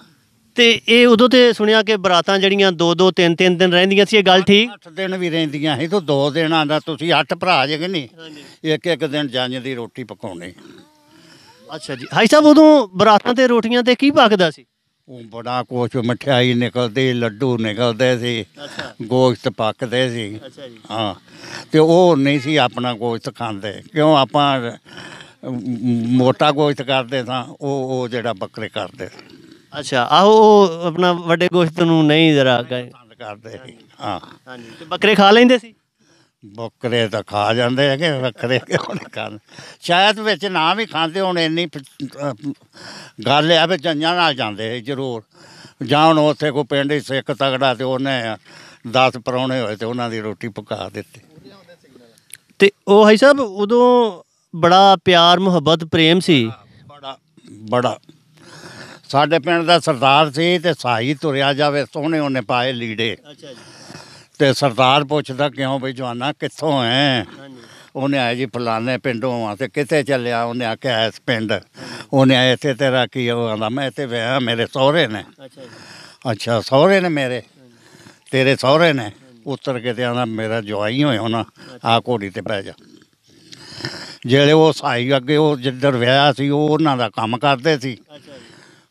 ਤੇ ਇਹ ਉਦੋਂ ਤੇ ਸੁਣਿਆ ਕਿ ਬਰਾਤਾਂ ਜਿਹੜੀਆਂ 2-2 3-3 ਦਿਨ ਰਹਿੰਦੀਆਂ ਸੀ ਇਹ ਗੱਲ ਠੀਕ 8 ਦਿਨ ਵੀ ਰਹਿੰਦੀਆਂ ਸੀ ਤੋਂ 2 ਦਿਨਾਂ ਦਾ ਤੁਸੀਂ 8 ਭਰਾ ਜੇ ਕਿ ਨਹੀਂ ਇੱਕ ਇੱਕ ਦਿਨ ਜੰਜ ਦੀ ਰੋਟੀ ਪਕਾਉਣੀ ਅੱਛਾ ਜੀ ਹਾਈ ਸਾਹਿਬ ਉਦੋਂ ਬਰਾਤਾਂ ਤੇ ਰੋਟੀਆਂ ਤੇ ਕੀ ਪੱਕਦਾ ਸੀ ਉਹ ਬੜਾ ਕੁਛ ਮਠਿਆਈ ਨਿਕਲਦੀ ਲੱਡੂ ਨਿਕਲਦੇ ਸੀ ਗੋਸ਼ਤ ਪੱਕਦੇ ਸੀ ਹਾਂ ਤੇ ਉਹ ਨਹੀਂ ਸੀ ਆਪਣਾ ਗੋਸ਼ਤ ਖਾਂਦੇ ਕਿਉਂ ਆਪਾਂ ਮੋਟਾ ਗੋਸ਼ਤ ਕਰਦੇ ਸਾਂ ਉਹ ਉਹ ਜਿਹੜਾ ਬੱਕਰੇ ਕਰਦੇ ਅੱਛਾ ਆਹੋ ਆਪਣਾ ਵੱਡੇ ਗੋਸ਼ਤ ਨੂੰ ਨਹੀਂ ਜ਼ਰਾ ਕਰਦੇ ਹਾਂ ਹਾਂਜੀ ਤੇ ਬੱਕਰੇ ਖਾ ਲੈਂਦੇ ਸੀ ਬੱਕਰੇ ਤਾਂ ਖਾ ਜਾਂਦੇ ਹੈਗੇ ਰੱਖਦੇ ਹੁਣ ਖਾਣ ਸ਼ਾਇਦ ਵਿੱਚ ਨਾ ਵੀ ਖਾਂਦੇ ਹੁਣ ਇੰਨੀ ਗੱਲ ਆ ਵੀ ਜੰਜਾਂ ਨਾਲ ਜਾਂਦੇ ਜ਼ਰੂਰ ਜਾਣ ਉੱਥੇ ਕੋ ਪਿੰਡ ਹੀ ਸਿੱਖ ਤਗੜਾ ਤੇ ਉਹਨੇ 10 ਪਰੌਣੇ ਹੋਏ ਤੇ ਉਹਨਾਂ ਦੀ ਰੋਟੀ ਪਕਾ ਦਿੱਤੀ ਤੇ ਉਹ ਹਾਈ ਸਾਹਿਬ ਉਦੋਂ ਬੜਾ ਪਿਆਰ ਮੁਹੱਬਤ ਪ੍ਰੇਮ ਸੀ ਬੜਾ ਬੜਾ ਸਾਡੇ ਪਿੰਡ ਦਾ ਸਰਦਾਰ ਸੀ ਤੇ ਸਾਈ ਤੁਰਿਆ ਜਾਵੇ ਸੋਹਣੇ ਉਹਨੇ ਪਾਏ ਲੀੜੇ ਅੱਛਾ ਜੀ ਤੇ ਸਰਦਾਰ ਪੁੱਛਦਾ ਕਿਉਂ ਬਈ ਜਵਾਨਾ ਕਿੱਥੋਂ ਹੈ ਉਹਨੇ ਆਇਆ ਜੀ ਫਲਾਣੇ ਪਿੰਡੋਂ ਆ ਤੇ ਕਿੱਥੇ ਚੱਲਿਆ ਉਹਨੇ ਆਖਿਆ ਇਸ ਪਿੰਡ ਉਹਨੇ ਆਇਆ ਇੱਥੇ ਤੇਰਾ ਕੀ ਉਹ ਆਂਦਾ ਮੈਂ ਇੱਥੇ ਵਿਆਹ ਮੇਰੇ ਸਹੁਰੇ ਨੇ ਅੱਛਾ ਅੱਛਾ ਸਹੁਰੇ ਨੇ ਮੇਰੇ ਤੇਰੇ ਸਹੁਰੇ ਨੇ ਉਤਰ ਕੇ ਤੇ ਆਂਦਾ ਮੇਰਾ ਜਵਾਈ ਹੋਇਆ ਹੋਣਾ ਆ ਘੋੜੀ ਤੇ ਪੈ ਜਾ ਜਿਹੜੇ ਉਹ ਸਾਈ ਅੱਗੇ ਉਹ ਜਿੱਧਰ ਵਿਆਹ ਸੀ ਉਹ ਉਹਨਾਂ ਦਾ ਕੰਮ ਕਰਦੇ ਸੀ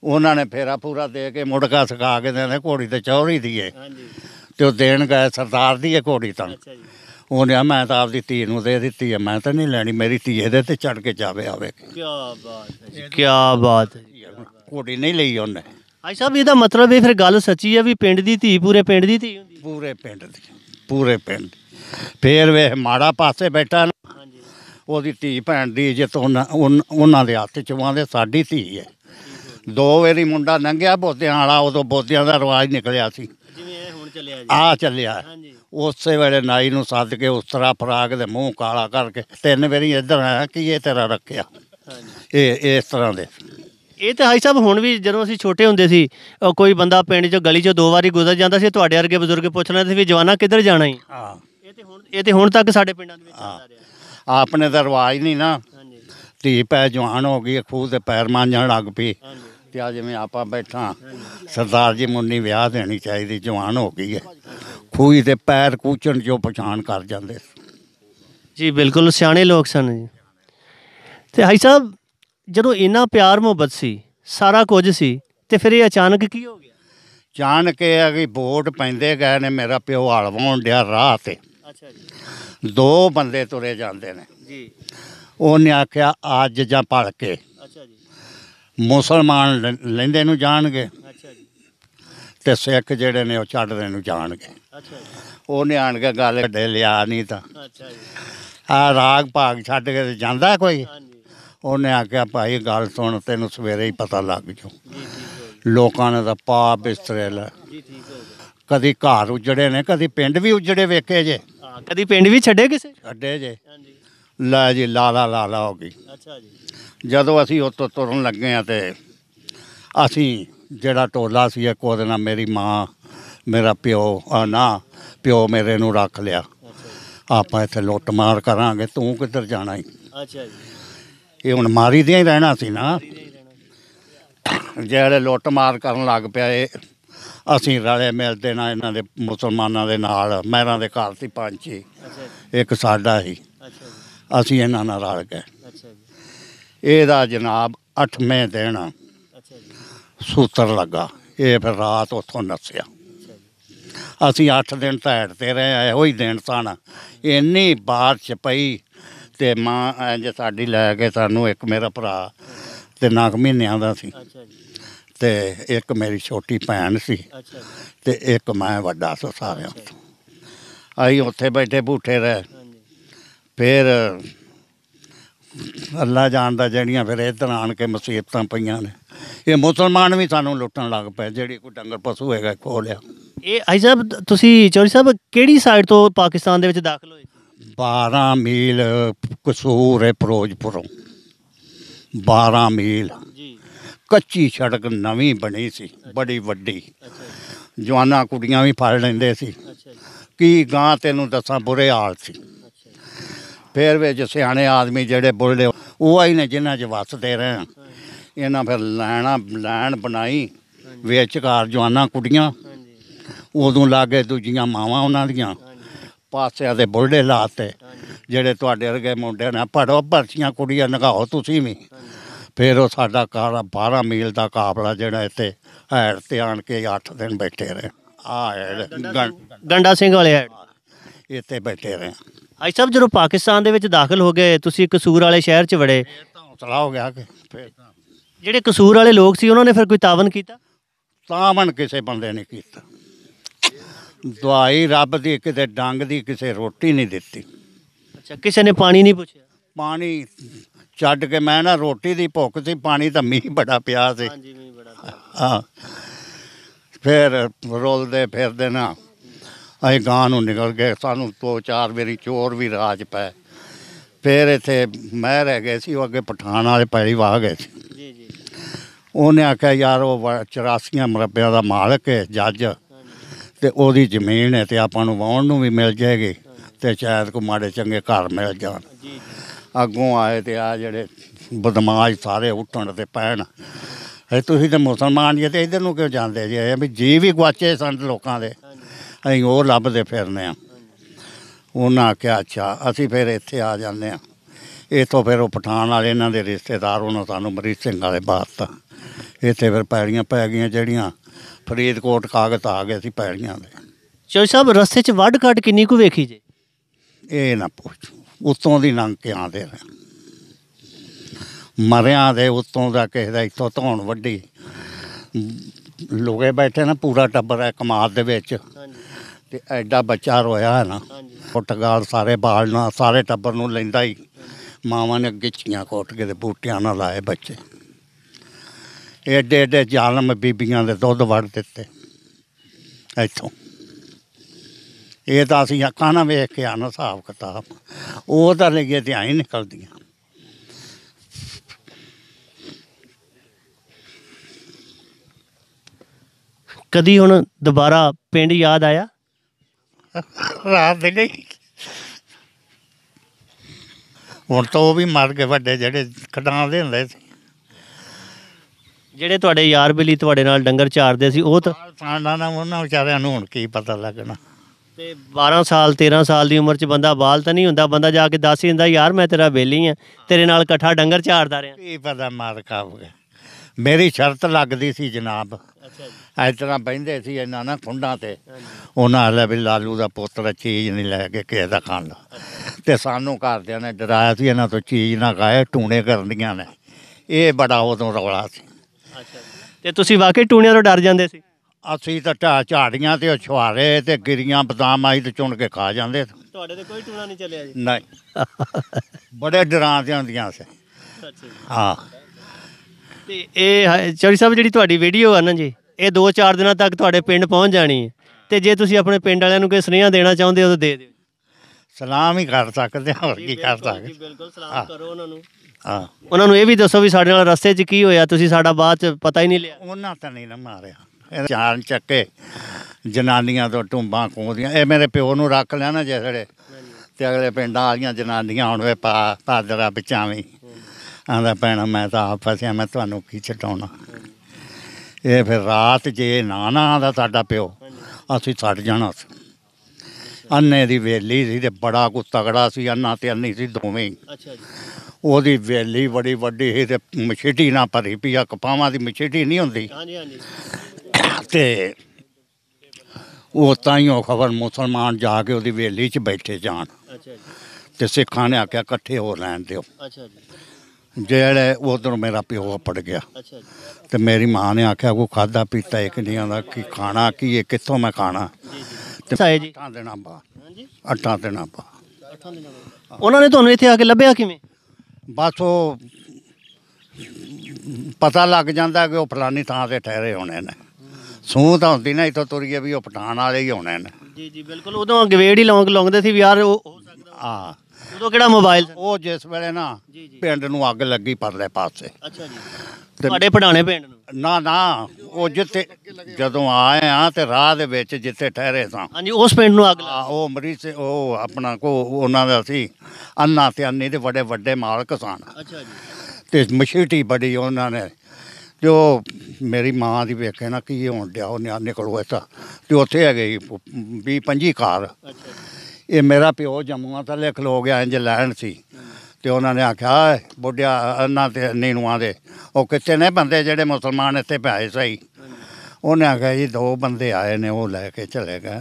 ਉਹਨਾਂ ਨੇ ਫੇਰਾ ਪੂਰਾ ਦੇ ਕੇ ਮੁੜਕਾ ਸਿਖਾ ਕੇ ਦੇਣੇ ਘੋੜੀ ਤੇ ਚੌਰੀ ਦੀਏ ਹਾਂਜੀ ਤੇ ਉਹ ਦੇਣ ਗਏ ਸਰਦਾਰ ਦੀ ਹੈ ਘੋੜੀ ਤਾਂ ਉਹਨੇ ਮੈਂ ਤਾਂ ਆਪਦੀ ਧੀ ਨੂੰ ਦੇ ਦਿੱਤੀ ਹੈ ਮੈਂ ਤਾਂ ਨਹੀਂ ਲੈਣੀ ਮੇਰੀ ਧੀ ਇਹਦੇ ਤੇ ਚੜ ਕੇ ਜਾਵੇ ਆਵੇ ਕੀ ਬਾਤ ਹੈ ਕੀ ਬਾਤ ਹੈ ਘੋੜੀ ਨਹੀਂ ਲਈ ਉਹਨੇ ਆਈ ਸਾਹਿਬ ਇਹਦਾ ਮਤਲਬ ਇਹ ਫਿਰ ਗੱਲ ਸੱਚੀ ਹੈ ਵੀ ਪਿੰਡ ਦੀ ਧੀ ਪੂਰੇ ਪਿੰਡ ਦੀ ਧੀ ਹੁੰਦੀ ਪੂਰੇ ਪਿੰਡ ਦੀ ਪੂਰੇ ਪਿੰਡ ਫੇਰ ਵੇ ਮਾੜਾ ਪਾਸੇ ਬੈਠਾ ਉਹਦੀ ਧੀ ਭੈਣ ਦੀ ਇੱਜ਼ਤ ਉਹਨਾਂ ਦੇ ਹੱਥ ਚ ਵਾਂਦੇ ਸਾਡੀ ਧੀ ਹੈ ਦੋ ਵੇਰੀ ਮੁੰਡਾ ਲੰਘਿਆ ਬੋਦਿਆਂ ਵਾਲਾ ਉਦੋਂ ਬੋਦਿਆਂ ਦਾ ਰਵਾਜ ਨਿਕਲਿਆ ਸੀ ਚੱਲਿਆ ਜੀ ਆ ਚੱਲਿਆ ਹਾਂਜੀ ਉਸੇ ਵੇਲੇ ਨਾਈ ਨੂੰ ਸੱਦ ਕੇ ਉਸ ਤਰ੍ਹਾਂ ਫਰਾਕ ਦੇ ਮੂੰਹ ਕਾਲਾ ਕਰਕੇ ਤਿੰਨ ਵਾਰੀ ਇੱਧਰ ਆਇਆ ਕਿ ਇਹ ਤੇਰਾ ਰੱਖਿਆ ਇਹ ਇਸ ਤਰ੍ਹਾਂ ਦੇ ਇਹ ਤੇ ਹਾਈ ਸਾਹਿਬ ਹੁਣ ਵੀ ਜਦੋਂ ਅਸੀਂ ਛੋਟੇ ਹੁੰਦੇ ਸੀ ਕੋਈ ਬੰਦਾ ਪਿੰਡ 'ਚੋਂ ਗਲੀ 'ਚੋਂ ਦੋ ਵਾਰੀ ਗੁਜ਼ਰ ਜਾਂਦਾ ਸੀ ਤੁਹਾਡੇ ਵਰਗੇ ਬਜ਼ੁਰਗ ਪੁੱਛ ਲੈਂਦੇ ਸੀ ਵੀ ਜਵਾਨਾ ਕਿੱਧਰ ਜਾਣਾ ਹੈ ਹਾਂ ਇਹ ਤੇ ਹੁਣ ਇਹ ਤੇ ਹੁਣ ਤੱਕ ਸਾਡੇ ਪਿੰਡਾਂ ਦੇ ਵਿੱਚ ਚੱਲਦਾ ਰਿਹਾ ਆਪਣੇ ਦਾ ਨਹੀਂ ਨਾ ਹਾਂਜੀ ਧੀ ਪੈ ਜਵਾਨ ਹੋ ਗਈ ਖੂਦ ਦੇ ਪੈਰ ਮਾਂਜਣ ਲੱਗ ਪਈ ਹਾਂਜੀ ਪਿਆ ਜਿਵੇਂ ਆਪਾਂ ਬੈਠਾ ਸਰਦਾਰ ਜੀ ਮੁੰਨੀ ਵਿਆਹ ਦੇਣੀ ਚਾਹੀਦੀ ਜਵਾਨ ਹੋ ਗਈ ਹੈ ਖੂਹੀ ਤੇ ਪੈਰ ਕੂਚਣ ਜੋ ਪਛਾਣ ਕਰ ਜਾਂਦੇ ਜੀ ਬਿਲਕੁਲ ਸਿਆਣੇ ਲੋਕ ਸਨ ਜੀ ਤੇ ਹਾਈ ਸਾਹਿਬ ਜਦੋਂ ਇੰਨਾ ਪਿਆਰ ਮੁਹੱਬਤ ਸੀ ਸਾਰਾ ਕੁਝ ਸੀ ਤੇ ਫਿਰ ਇਹ ਅਚਾਨਕ ਕੀ ਹੋ ਗਿਆ ਅਚਾਨਕ ਇਹ ਆ ਕਿ ਵੋਟ ਪੈਂਦੇ ਗਏ ਨੇ ਮੇਰਾ ਪਿਓ ਹਲਵਾਉਣ ਡਿਆ ਰਾਹ ਤੇ ਅੱਛਾ ਜੀ ਦੋ ਬੰਦੇ ਤੁਰੇ ਜਾਂਦੇ ਨੇ ਜੀ ਉਹਨੇ ਆਖਿਆ ਅੱਜ ਜਾਂ ਭੜ ਕੇ ਅੱਛਾ ਜੀ ਮੁਸਲਮਾਨ ਲੈਂਦੇ ਨੂੰ ਜਾਣਗੇ ਅੱਛਾ ਜੀ ਤੇ ਸਿੱਖ ਜਿਹੜੇ ਨੇ ਉਹ ਛੱਡਦੇ ਨੂੰ ਜਾਣਗੇ ਅੱਛਾ ਜੀ ਉਹ ਆਣ ਕੇ ਗੱਲ ਢੇ ਲਿਆ ਨਹੀਂ ਤਾਂ ਅੱਛਾ ਜੀ ਆ ਰਾਗ ਭਾਗ ਛੱਡ ਕੇ ਜਾਂਦਾ ਕੋਈ ਹਾਂਜੀ ਉਹਨੇ ਆਖਿਆ ਭਾਈ ਗੱਲ ਸੁਣ ਤੈਨੂੰ ਸਵੇਰੇ ਹੀ ਪਤਾ ਲੱਗ ਜੂ ਲੋਕਾਂ ਨੇ ਤਾਂ ਪਾਪ ਇਸ ਤਰ੍ਹਾਂ ਜੀ ਠੀਕ ਹੋ ਕਦੀ ਘਰ ਉਜੜੇ ਨੇ ਕਦੀ ਪਿੰਡ ਵੀ ਉਜੜੇ ਵੇਖੇ ਜੇ ਹਾਂ ਕਦੀ ਪਿੰਡ ਵੀ ਛੱਡੇ ਕਿਸੇ ਛੱਡੇ ਜੇ ਹਾਂਜੀ ਲੈ ਜੀ ਲਾ ਲਾ ਲਾ ਲਾ ਹੋ ਗਈ ਅੱਛਾ ਜੀ ਜਦੋਂ ਅਸੀਂ ਉੱਤੋਂ ਤੁਰਨ ਲੱਗੇ ਆ ਤੇ ਅਸੀਂ ਜਿਹੜਾ ਟੋਲਾ ਸੀ ਇੱਕ ਉਹਦੇ ਨਾਲ ਮੇਰੀ ਮਾਂ ਮੇਰਾ ਪਿਓ ਆ ਨਾ ਪਿਓ ਮੇਰੇ ਨੂੰ ਰੱਖ ਲਿਆ ਆਪਾਂ ਇੱਥੇ ਲੁੱਟ ਮਾਰ ਕਰਾਂਗੇ ਤੂੰ ਕਿੱਧਰ ਜਾਣਾ ਹੈ ਅੱਛਾ ਜੀ ਇਹ ਹੁਣ ਮਾਰੀ ਦੇ ਹੀ ਰਹਿਣਾ ਸੀ ਨਾ ਜਿਹੜੇ ਲੁੱਟ ਮਾਰ ਕਰਨ ਲੱਗ ਪਿਆ ਇਹ ਅਸੀਂ ਰਲੇ ਮਿਲਦੇ ਨਾ ਇਹਨਾਂ ਦੇ ਮੁਸਲਮਾਨਾਂ ਦੇ ਨਾਲ ਮਹਿਰਾਂ ਦੇ ਘਰ ਸੀ ਪੰਜ ਛੇ ਇੱਕ ਸਾਡਾ ਹੀ ਅੱਛਾ ਅਸੀਂ ਇਹਨਾਂ ਨਾਲ ਰਲ ਕੇ ਅੱਛਾ ਜੀ ਇਹਦਾ ਜਨਾਬ 8ਵੇਂ ਦਿਨ ਅੱਛਾ ਜੀ ਸੂਤਰ ਲੱਗਾ ਇਹ ਫਿਰ ਰਾਤ ਉੱਥੋਂ ਨੱਸਿਆ ਅਸੀਂ 8 ਦਿਨ ਟੈੜ ਤੇ ਰਹੇ ਇਹੋ ਹੀ ਦਿਨ ਸਨ ਇੰਨੀ ਚ ਪਈ ਤੇ ਮਾਂ ਇੰਜ ਸਾਡੀ ਲੈ ਕੇ ਸਾਨੂੰ ਇੱਕ ਮੇਰਾ ਭਰਾ ਤੇ ਨਾਕ ਮਹੀਨਿਆਂ ਦਾ ਸੀ ਤੇ ਇੱਕ ਮੇਰੀ ਛੋਟੀ ਭੈਣ ਸੀ ਤੇ ਇੱਕ ਮੈਂ ਵੱਡਾ ਸੀ ਸਾਰਿਆਂ ਉੱਥੇ ਬੈਠੇ ਬੂਠੇ ਰਹੇ ਫਿਰ ਅੱਲਾ ਜਾਣਦਾ ਜਿਹੜੀਆਂ ਫਿਰ ਇਧਰ ਆਣ ਕੇ ਮੁਸੀਬਤਾਂ ਪਈਆਂ ਨੇ ਇਹ ਮੁਸਲਮਾਨ ਵੀ ਸਾਨੂੰ ਲੁੱਟਣ ਲੱਗ ਪਏ ਜਿਹੜੀ ਕੋਈ ਡੰਗਰ ਪਸ਼ੂ ਹੈਗਾ ਖੋ ਲਿਆ ਇਹ ਆਈ ਸਾਹਿਬ ਤੁਸੀਂ ਚੌਰੀ ਸਾਹਿਬ ਕਿਹੜੀ ਸਾਈਡ ਤੋਂ ਪਾਕਿਸਤਾਨ ਦੇ ਵਿੱਚ ਦਾਖਲ ਹੋਏ 12 ਮੀਲ ਕਸੂਰ ਹੈ ਫਿਰੋਜ਼ਪੁਰੋਂ 12 ਮੀਲ ਜੀ ਕੱਚੀ ਸੜਕ ਨਵੀਂ ਬਣੀ ਸੀ ਬੜੀ ਵੱਡੀ ਜਵਾਨਾਂ ਕੁੜੀਆਂ ਵੀ ਫੜ ਲੈਂਦੇ ਸੀ ਕੀ ਗਾਂ ਤੈਨੂੰ ਦੱਸਾਂ ਬੁਰੇ ਹਾਲ ਸੀ ਫਿਰ ਵਿੱਚ ਸਿਆਣੇ ਆਦਮੀ ਜਿਹੜੇ ਬੁੱਢੇ ਉਹ ਆਈ ਨੇ ਜਿਨ੍ਹਾਂ 'ਚ ਵਸਦੇ ਰਹੇ ਇਹਨਾਂ ਫਿਰ ਲੈਣਾ ਲੈਣ ਬਣਾਈ ਵਿਚਕਾਰ ਜਵਾਨਾਂ ਕੁੜੀਆਂ ਉਦੋਂ ਲਾਗੇ ਦੂਜੀਆਂ ਮਾਵਾਂ ਉਹਨਾਂ ਦੀਆਂ ਪਾਸਿਆਂ ਦੇ ਬੁੱਢੇ ਲਾਤੇ ਜਿਹੜੇ ਤੁਹਾਡੇ ਵਰਗੇ ਮੁੰਡੇ ਨੇ ਪੜੋ ਪਰਚੀਆਂ ਕੁੜੀਆਂ ਨਗਾਓ ਤੁਸੀਂ ਵੀ ਫਿਰ ਉਹ ਸਾਡਾ ਕਾਰ 12 ਮੀਲ ਦਾ ਕਾਫਲਾ ਜਿਹੜਾ ਇੱਥੇ ਹੈੜ ਤੇ ਆਣ ਕੇ 8 ਦਿਨ ਬੈਠੇ ਰਹੇ ਆ ਡੰਡਾ ਸਿੰਘ ਵਾਲੇ ਇੱਥੇ ਬੈਠੇ ਰਹੇ ਅੱਜ ਸਾਹਿਬ ਜਦੋਂ ਪਾਕਿਸਤਾਨ ਦੇ ਵਿੱਚ ਦਾਖਲ ਹੋ ਗਏ ਤੁਸੀਂ ਕਸੂਰ ਵਾਲੇ ਸ਼ਹਿਰ 'ਚ ਵੜੇ ਤਾਂ ਹੋ ਗਿਆ ਕਿ ਫਿਰ ਜਿਹੜੇ ਕਸੂਰ ਵਾਲੇ ਲੋਕ ਸੀ ਉਹਨਾਂ ਨੇ ਫਿਰ ਕੋਈ ਤਾਵਨ ਕੀਤਾ ਤਾਵਨ ਕਿਸੇ ਬੰਦੇ ਨੇ ਕੀਤਾ ਦਵਾਈ ਰੱਬ ਦੀ ਕਿਤੇ ਡੰਗ ਦੀ ਕਿਸੇ ਰੋਟੀ ਨਹੀਂ ਦਿੱਤੀ ਅੱਛਾ ਕਿਸੇ ਨੇ ਪਾਣੀ ਨਹੀਂ ਪੁੱਛਿਆ ਪਾਣੀ ਛੱਡ ਕੇ ਮੈਂ ਨਾ ਰੋਟੀ ਦੀ ਭੁੱਖ ਸੀ ਪਾਣੀ ਤਾਂ ਮੀਂਹ ਬੜਾ ਪਿਆ ਸੀ ਹਾਂਜੀ ਮੀਂਹ ਬੜਾ ਹਾਂ ਫਿਰ ਰੋਲਦੇ ਫਿਰਦੇ ਨਾ ਅਸੀਂ ਗਾਂ ਨੂੰ ਨਿਕਲ ਗਏ ਸਾਨੂੰ ਦੋ ਚਾਰ ਮੇਰੀ ਚੋਰ ਵੀ ਰਾਜ ਪਏ ਫਿਰ ਇੱਥੇ ਮੈਂ ਰਹਿ ਗਏ ਸੀ ਉਹ ਅੱਗੇ ਪਠਾਨ ਵਾਲੇ ਪੈਰੀ ਵਾਹ ਗਏ ਸੀ ਜੀ ਜੀ ਉਹਨੇ ਆਖਿਆ ਯਾਰ ਉਹ 84 ਮਰਬਿਆਂ ਦਾ ਮਾਲਕ ਹੈ ਜੱਜ ਤੇ ਉਹਦੀ ਜ਼ਮੀਨ ਹੈ ਤੇ ਆਪਾਂ ਨੂੰ ਵਾਉਣ ਨੂੰ ਵੀ ਮਿਲ ਜਾਏਗੀ ਤੇ ਸ਼ਾਇਦ ਕੋ ਮਾੜੇ ਚੰਗੇ ਘਰ ਮਿਲ ਜਾਣ ਅੱਗੋਂ ਆਏ ਤੇ ਆ ਜਿਹੜੇ ਬਦਮਾਸ਼ ਸਾਰੇ ਉੱਠਣ ਤੇ ਪੈਣ ਇਹ ਤੁਸੀਂ ਤੇ ਮੁਸਲਮਾਨ ਜੇ ਤੇ ਇਧਰ ਨੂੰ ਕਿਉਂ ਜਾਂਦੇ ਜੇ ਵੀ ਜੀ ਵੀ ਗਵਾਚੇ ਸੰਤ ਲੋਕਾਂ ਦੇ ਅਸੀਂ ਉਹ ਲੱਭਦੇ ਫਿਰਨੇ ਆ ਉਹਨਾਂ ਆਖਿਆ ਅੱਛਾ ਅਸੀਂ ਫਿਰ ਇੱਥੇ ਆ ਜਾਂਦੇ ਆ ਇਹ ਤੋਂ ਫਿਰ ਉਹ ਪਠਾਨ ਵਾਲੇ ਇਹਨਾਂ ਦੇ ਰਿਸ਼ਤੇਦਾਰ ਉਹਨਾਂ ਸਾਨੂੰ ਮਰੀਤ ਸਿੰਘ ਵਾਲੇ ਬਾਤ ਇੱਥੇ ਫਿਰ ਪੈੜੀਆਂ ਪੈ ਗਈਆਂ ਜਿਹੜੀਆਂ ਫਰੀਦਕੋਟ ਕਾਗਜ਼ ਆ ਗਏ ਸੀ ਪੈੜੀਆਂ ਦੇ ਚੋ ਸਾਹਿਬ ਰਸਤੇ 'ਚ ਵੱਢ ਕੱਟ ਕਿੰਨੀ ਕੁ ਵੇਖੀ ਜੇ ਇਹ ਨਾ ਪੁੱਛ ਉਤੋਂ ਦੀ ਨੰਗ ਕੇ ਆਂਦੇ ਰਹੇ ਮਰਿਆਂ ਦੇ ਉਤੋਂ ਦਾ ਕਿਸੇ ਦਾ ਇੱਥੋਂ ਧੌਣ ਵੱਡੀ ਲੋਕੇ ਬੈਠੇ ਨਾ ਪੂਰਾ ਟੱਬਰ ਹੈ ਕਮਾਦ ਦੇ ਵਿੱਚ ਹਾਂਜੀ ਤੇ ਐਡਾ ਬੱਚਾ ਰੋਇਆ ਹੈ ਨਾ ਗਾਲ ਸਾਰੇ ਨਾ ਸਾਰੇ ਟੱਬਰ ਨੂੰ ਲੈਂਦਾ ਹੀ ਮਾਵਾਂ ਨੇ ਗਿੱਚੀਆਂ ਕੋਟ ਕੇ ਤੇ ਬੂਟਿਆਂ ਨਾਲ ਲਾਏ ਬੱਚੇ ਐਡੇ ਐਡੇ ਜ਼ਾਲਮ ਬੀਬੀਆਂ ਦੇ ਦੁੱਧ ਵੜ ਦਿੱਤੇ ਇੱਥੋਂ ਇਹ ਤਾਂ ਅਸੀਂ ਅੱਖਾਂ ਨਾਲ ਵੇਖ ਕੇ ਆਨ ਹਿਸਾਬ ਕਿਤਾਬ ਉਹ ਤਾਂ ਲੱਗੇ ਤੇ ਆਈ ਨਿਕਲਦੀਆਂ ਕਦੀ ਹੁਣ ਦੁਬਾਰਾ ਪਿੰਡ ਯਾਦ ਆਇਆ ਰਾਤ ਦੇ ਹੁਣ ਤਾਂ ਉਹ ਵੀ ਮਰ ਗਏ ਵੱਡੇ ਜਿਹੜੇ ਖਡਾਂ ਦੇ ਹੁੰਦੇ ਸੀ ਜਿਹੜੇ ਤੁਹਾਡੇ ਯਾਰ ਬਿੱਲੀ ਤੁਹਾਡੇ ਨਾਲ ਡੰਗਰ ਚਾਰਦੇ ਸੀ ਉਹ ਤਾਂ ਨਾ ਨਾ ਉਹਨਾਂ ਵਿਚਾਰਿਆਂ ਨੂੰ ਹੁਣ ਕੀ ਪਤਾ ਲੱਗਣਾ ਤੇ 12 ਸਾਲ 13 ਸਾਲ ਦੀ ਉਮਰ 'ਚ ਬੰਦਾ ਬਾਲ ਤਾਂ ਨਹੀਂ ਹੁੰਦਾ ਬੰਦਾ ਜਾ ਕੇ ਦੱਸ ਹੀ ਹੁੰਦਾ ਯਾਰ ਮੈਂ ਤੇਰਾ ਬੇਲੀ ਆ ਤੇਰੇ ਨਾਲ ਇਕੱਠਾ ਡੰਗਰ ਚਾਰਦਾ ਰਿਹਾ ਕੀ ਪਤਾ ਮਾਰ ਹੋ ਗਿਆ ਮੇਰੀ ਸ਼ਰਤ ਲੱਗਦੀ ਸੀ ਜਨਾਬ ਅੱਛਾ ਜੀ ਤਰ੍ਹਾਂ ਬੈਂਦੇ ਸੀ ਇਹਨਾਂ ਨਾ ਖੁੰਡਾਂ ਤੇ ਉਹਨਾਂ ਆਲੇ ਵੀ ਲਾਲੂ ਦਾ ਪੁੱਤਰ ਚੀਜ਼ ਨਹੀਂ ਲੈ ਕੇ ਕਿਸੇ ਦਾ ਖਾਣ ਤੇ ਸਾਨੂੰ ਘਰਦਿਆਂ ਨੇ ਡਰਾਇਆ ਸੀ ਇਹਨਾਂ ਤੋਂ ਚੀਜ਼ ਨਾ ਖਾਏ ਟੂਣੇ ਕਰਨੀਆਂ ਨੇ ਇਹ ਬੜਾ ਉਦੋਂ ਰੌਲਾ ਸੀ ਅੱਛਾ ਤੇ ਤੁਸੀਂ ਵਾਕਈ ਟੂਣਿਆਂ ਤੋਂ ਡਰ ਜਾਂਦੇ ਸੀ ਅਸੀਂ ਤਾਂ ਟਾ ਝਾੜੀਆਂ ਤੇ ਛੁਆਰੇ ਤੇ ਗਿਰੀਆਂ ਬਦਾਮ ਆਈ ਤੇ ਚੁਣ ਕੇ ਖਾ ਜਾਂਦੇ ਤੁਹਾਡੇ ਤੇ ਕੋਈ ਟੂਣਾ ਨਹੀਂ ਚੱਲਿਆ ਜੀ ਨਹੀਂ ਬੜੇ ਡਰਾਂ ਤੇ ਹੁੰਦੀਆਂ ਸੀ ਅੱਛਾ ਹਾਂ ਤੇ ਇਹ ਚੌਰੀ ਸਾਹਿਬ ਜਿਹੜੀ ਤੁਹਾਡੀ ਵੀਡੀਓ ਆ ਨਾ ਜੀ ਇਹ 2-4 ਦਿਨਾਂ ਤੱਕ ਤੁਹਾਡੇ ਪਿੰਡ ਪਹੁੰਚ ਜਾਣੀ ਹੈ ਤੇ ਜੇ ਤੁਸੀਂ ਆਪਣੇ ਪਿੰਡ ਵਾਲਿਆਂ ਨੂੰ ਕੋਈ ਸੁਨੇਹਾ ਦੇਣਾ ਚਾਹੁੰਦੇ ਹੋ ਤਾਂ ਦੇ ਦਿਓ ਸਲਾਮ ਹੀ ਕਰ ਸਕਦੇ ਹੋ ਹੋਰ ਕੀ ਕਰ ਸਕਦੇ ਬਿਲਕੁਲ ਸਲਾਮ ਕਰੋ ਉਹਨਾਂ ਨੂੰ ਹਾਂ ਉਹਨਾਂ ਨੂੰ ਇਹ ਵੀ ਦੱਸੋ ਵੀ ਸਾਡੇ ਨਾਲ ਰਸਤੇ 'ਚ ਕੀ ਹੋਇਆ ਤੁਸੀਂ ਸਾਡਾ ਬਾਅਦ 'ਚ ਪਤਾ ਹੀ ਨਹੀਂ ਲਿਆ ਉਹਨਾਂ ਤਾਂ ਨਹੀਂ ਨਾ ਮਾਰਿਆ ਚਾਰ ਚੱਕੇ ਜਨਾਨੀਆਂ ਤੋਂ ਟੁੰਬਾਂ ਖੋਦੀਆਂ ਇਹ ਮੇਰੇ ਪਿਓ ਨੂੰ ਰੱਖ ਲੈਣਾ ਜਿਹੜੇ ਤੇ ਅਗਲੇ ਪਿੰਡਾਂ ਵਾਲੀਆਂ ਜਨਾਨੀਆਂ ਹੁਣ ਵੇ ਪਾ ਪਾਦਰਾ ਵਿਚਾਵੇਂ ਆਂਦਾ ਪੈਣਾ ਮੈਂ ਤਾਂ ਆਪ ਫਸਿਆ ਮੈਂ ਤੁਹਾਨੂੰ ਕੀ ਛਡਾਉਣਾ ਇਹ ਫਿਰ ਰਾਤ ਜੇ ਨਾ ਨਾ ਆਂਦਾ ਸਾਡਾ ਪਿਓ ਅਸੀਂ ਛੱਡ ਜਾਣਾ ਸੀ ਅੰਨੇ ਦੀ ਵੇਲੀ ਸੀ ਤੇ ਬੜਾ ਕੋ ਤਗੜਾ ਸੀ ਅੰਨਾ ਤੇ ਅੰਨੀ ਸੀ ਦੋਵੇਂ ਅੱਛਾ ਜੀ ਉਹਦੀ ਵੇਲੀ ਬੜੀ ਵੱਡੀ ਸੀ ਤੇ ਮਛੇਟੀ ਨਾ ਭਰੀ ਪਿਆ ਕਪਾਵਾਂ ਦੀ ਮਛੇਟੀ ਨਹੀਂ ਹੁੰਦੀ ਹਾਂਜੀ ਹਾਂਜੀ ਤੇ ਉਹ ਤਾਂ ਹੀ ਉਹ ਖਬਰ ਮੁਸਲਮਾਨ ਜਾ ਕੇ ਉਹਦੀ ਵੇਲੀ 'ਚ ਬੈਠੇ ਜਾਣ ਅੱਛਾ ਜੀ ਤੇ ਸਿੱਖਾਂ ਨੇ ਆਖਿਆ ਇਕੱਠੇ ਹੋ ਲੈਣ ਦਿਓ ਅੱਛਾ ਜੀ ਜਿਹੜੇ ਉਧਰ ਮੇਰਾ ਪਿਓ ਪੜ ਗਿਆ ਤੇ ਮੇਰੀ ਮਾਂ ਨੇ ਆਖਿਆ ਕੋ ਖਾਦਾ ਪੀਤਾ ਇੱਕ ਨਹੀਂ ਆਂਦਾ ਕਿ ਖਾਣਾ ਕੀ ਇਹ ਕਿੱਥੋਂ ਮੈਂ ਖਾਣਾ ਜੀ ਜੀ ਜੀ ਆਟਾ ਦੇਣਾ ਬਾ ਹਾਂਜੀ ਆਟਾ ਦੇਣਾ ਬਾ ਉਹਨਾਂ ਨੇ ਤੁਹਾਨੂੰ ਇੱਥੇ ਆ ਕੇ ਲੱਭਿਆ ਕਿਵੇਂ ਬਸ ਉਹ ਪਤਾ ਲੱਗ ਜਾਂਦਾ ਕਿ ਉਹ ਫਲਾਨੀ ਥਾਂ ਤੇ ਠਹਿਰੇ ਹੋਣੇ ਨੇ ਸੂਹ ਤਾਂ ਹੁੰਦੀ ਨਾ ਇਥੋਂ ਤੁਰੀਏ ਵੀ ਉਹ ਪਠਾਨ ਵਾਲੇ ਹੀ ਹੋਣੇ ਨੇ ਜੀ ਜੀ ਬਿਲਕੁਲ ਉਦੋਂ ਗਵੇੜ ਹੀ ਲੌਂਗ ਲੌਂਗਦੇ ਸੀ ਵੀ ਯਾਰ ਉਹ ਹੋ ਸਕਦਾ ਆ ਉਦੋਂ ਕਿਹੜਾ ਮੋਬਾਈਲ ਉਹ ਜਿਸ ਵੇਲੇ ਨਾ ਪਿੰਡ ਨੂੰ ਅੱਗ ਲੱਗੀ ਪਰਲੇ ਪਾਸੇ ਅੱਛਾ ਜੀ ਤੁਹਾਡੇ ਪੜਾਣੇ ਪਿੰਡ ਨੂੰ ਨਾ ਨਾ ਉਹ ਜਿੱਥੇ ਜਦੋਂ ਆਏ ਆ ਤੇ ਰਾਹ ਦੇ ਵਿੱਚ ਜਿੱਥੇ ਠਹਿਰੇ ਸਾਂ ਹਾਂਜੀ ਉਸ ਪਿੰਡ ਨੂੰ ਅੱਗ ਲੱਗੀ ਉਹ ਮਰੀਜ਼ ਉਹ ਆਪਣਾ ਕੋ ਉਹਨਾਂ ਦਾ ਸੀ ਅੰਨਾ ਤੇ ਅੰਨੀ ਦੇ ਵੱਡੇ ਵੱਡੇ ਮਾਲਕ ਸਨ ਅੱਛਾ ਜੀ ਤੇ ਮਸ਼ੀਟੀ ਬੜੀ ਉਹਨਾਂ ਨੇ ਜੋ ਮੇਰੀ ਮਾਂ ਦੀ ਵੇਖੇ ਨਾ ਕੀ ਹੋਣ ਡਿਆ ਉਹ ਨਿਆਣੇ ਕੋਲ ਐਸਾ ਤੇ ਉੱਥੇ ਹੈਗੇ 20 25 ਘਰ ਅੱਛਾ ਇਹ ਮੇਰਾ ਪਿਓ ਜੰਮੂਆਂ ਥੱਲੇ ਖਲੋ ਗਿਆ ਇੰਜ ਲੈਣ ਸੀ ਤੇ ਉਹਨਾਂ ਨੇ ਆਖਿਆ ਬੁੱਢਿਆ ਅੰਨਾ ਤੇ ਨੀਨੂਆਂ ਦੇ ਉਹ ਕਿੱਥੇ ਨੇ ਬੰਦੇ ਜਿਹੜੇ ਮੁਸਲਮਾਨ ਇੱਥੇ ਪਾਏ ਸਹੀ ਉਹਨੇ ਆਖਿਆ ਜੀ ਦੋ ਬੰਦੇ ਆਏ ਨੇ ਉਹ ਲੈ ਕੇ ਚਲੇ ਗਏ